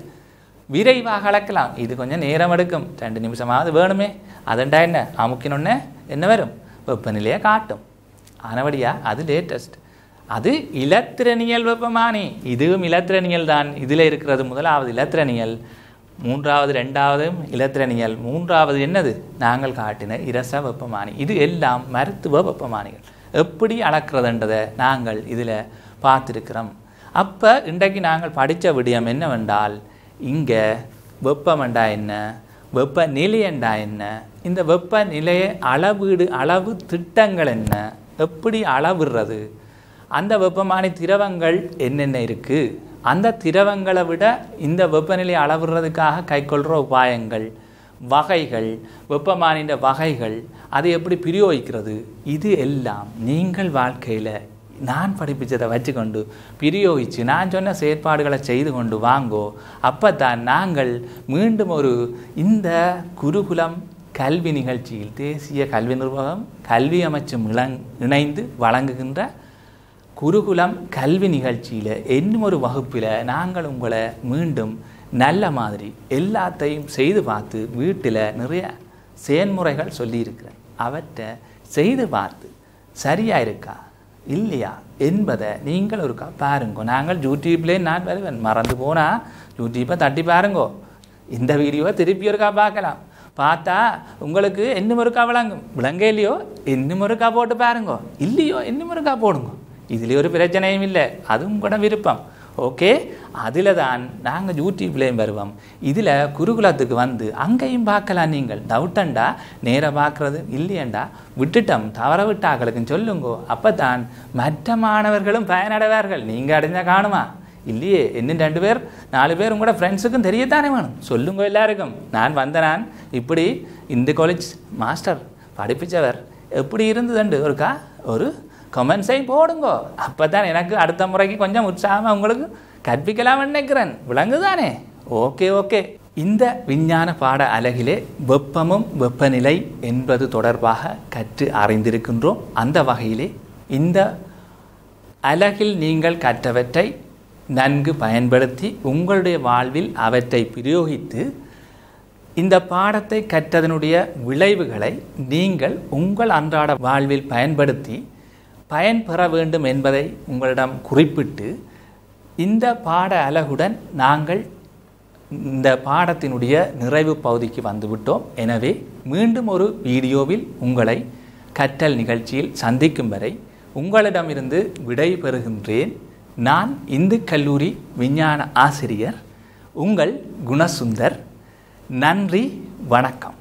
விரைவாக அளக்கலாம் இது கொஞ்சம் நேரம் எடுக்கும் ரெண்டு நிமிஷமாவது வேணுமே அதண்டா என்ன அமுக்கினொன்னே என்ன வரும் வெப்பநிலையை காட்டும் ஆனபடியாக அது லேட்டஸ்ட் அது இலத்திரனியல் வெப்பமானி இதுவும் இலத்திரனியல் தான் இதில் இருக்கிறது முதலாவது இலத்திரனியல் மூன்றாவது ரெண்டாவதும் இலத்திரனியல் மூன்றாவது என்னது நாங்கள் காட்டின இரச வெப்பமானி இது எல்லாம் மருத்துவ வெப்பமானிகள் எப்படி அளக்கிறதுன்றதை நாங்கள் இதில் பார்த்துருக்கிறோம் அப்போ இன்றைக்கு நாங்கள் படித்த விடயம் என்னவென்றால் இங்கே வெப்பமெண்டா என்ன வெப்பநிலையண்டா என்ன இந்த வெப்பநிலைய அளவீடு அளவு திட்டங்கள் என்ன எப்படி அளவிடுறது அந்த வெப்பமான திரவங்கள் என்னென்ன இருக்குது அந்த திரவங்களை விட இந்த வெப்பநிலையை அளவிடுறதுக்காக கைக்கொள்கிற உபாயங்கள் வகைகள் வெப்பமானின்ற வகைகள் அதை எப்படி பிரியோகிக்கிறது இது எல்லாம் நீங்கள் வாழ்க்கையில் நான் படிப்பிச்சதை வச்சுக்கொண்டு பிரியோகிச்சு நான் சொன்ன செயற்பாடுகளை செய்து கொண்டு வாங்கோ அப்போ தான் நாங்கள் மீண்டும் ஒரு இந்த குருகுலம் கல்வி நிகழ்ச்சியில் தேசிய கல்வி நிர்வாகம் கல்வி அமைச்சும் இளங் இணைந்து வழங்குகின்ற குருகுலம் கல்வி நிகழ்ச்சியில் இன்னும் ஒரு வகுப்பில் நாங்கள் உங்களை மீண்டும் நல்ல மாதிரி எல்லாத்தையும் செய்து பார்த்து வீட்டில் நிறைய செயல்முறைகள் சொல்லியிருக்கிறேன் அவற்றை செய்து பார்த்து சரியாக இருக்கா இல்லையா என்பதை நீங்கள் ஒருக்கா பாருங்கோ நாங்கள் யூடியூப்லேயே நான் வருவேன் மறந்து போனால் யூடியூப்பை தட்டி பாருங்கோ இந்த வீடியோவை திருப்பி ஒருக்கா பார்க்கலாம் பார்த்தா உங்களுக்கு என்ன முறுக்கா விளங்கும் விளங்க இல்லையோ என்ன முறுக்கா போட்டு பாருங்கோ இல்லையோ என்ன முறுக்கா போடுங்க இதுலேயே ஒரு பிரச்சனையும் இல்லை அதுவும் கூட விருப்பம் ஓகே அதில் தான் நாங்கள் யூடியூப்லேயும் வருவோம் இதில் குருகுலத்துக்கு வந்து அங்கேயும் பார்க்கலாம் நீங்கள் டவுட்டண்டா நேராக பார்க்குறது இல்லையண்டா விட்டுட்டோம் தவற விட்டாக்களுக்கு சொல்லுங்கோ அப்போ தான் மற்ற மாணவர்களும் பயனடைவார்கள் நீங்கள் அடைஞ்சால் காணுமா இல்லையே இன்னும் ரெண்டு பேர் நாலு பேர் உங்களோட ஃப்ரெண்ட்ஸுக்கும் தெரியத்தானே வேணும் சொல்லுங்கோ எல்லாருக்கும் நான் வந்தனான் இப்படி இந்த காலேஜ் மாஸ்டர் படிப்பிச்சவர் எப்படி இருந்ததுண்டு ஒருக்கா ஒரு கமெண்ட்ஸையும் போடுங்கோ அப்போ தான் எனக்கு அடுத்த முறைக்கு கொஞ்சம் உற்சாகமாக உங்களுக்கு கற்பிக்கலாம்னு நினைக்கிறேன் விளங்குதானே ஓகே ஓகே இந்த விஞ்ஞான பாட அலகிலே வெப்பமும் வெப்பநிலை என்பது தொடர்பாக கற்று அறிந்திருக்கின்றோம் அந்த வகையிலே இந்த அலகில் நீங்கள் கற்றவற்றை நன்கு பயன்படுத்தி உங்களுடைய வாழ்வில் அவற்றை பிரயோகித்து இந்த பாடத்தை கற்றதனுடைய விளைவுகளை நீங்கள் உங்கள் அன்றாட வாழ்வில் பயன்படுத்தி பயன்பெற வேண்டும் என்பதை உங்களிடம் குறிப்பிட்டு இந்த பாட அலகுடன் நாங்கள் இந்த பாடத்தினுடைய நிறைவு பகுதிக்கு வந்துவிட்டோம் எனவே மீண்டும் ஒரு வீடியோவில் உங்களை கற்றல் நிகழ்ச்சியில் சந்திக்கும் வரை உங்களிடமிருந்து விடை பெறுகின்றேன் நான் இந்து கல்லூரி விஞ்ஞான ஆசிரியர் உங்கள் குணசுந்தர் நன்றி வணக்கம்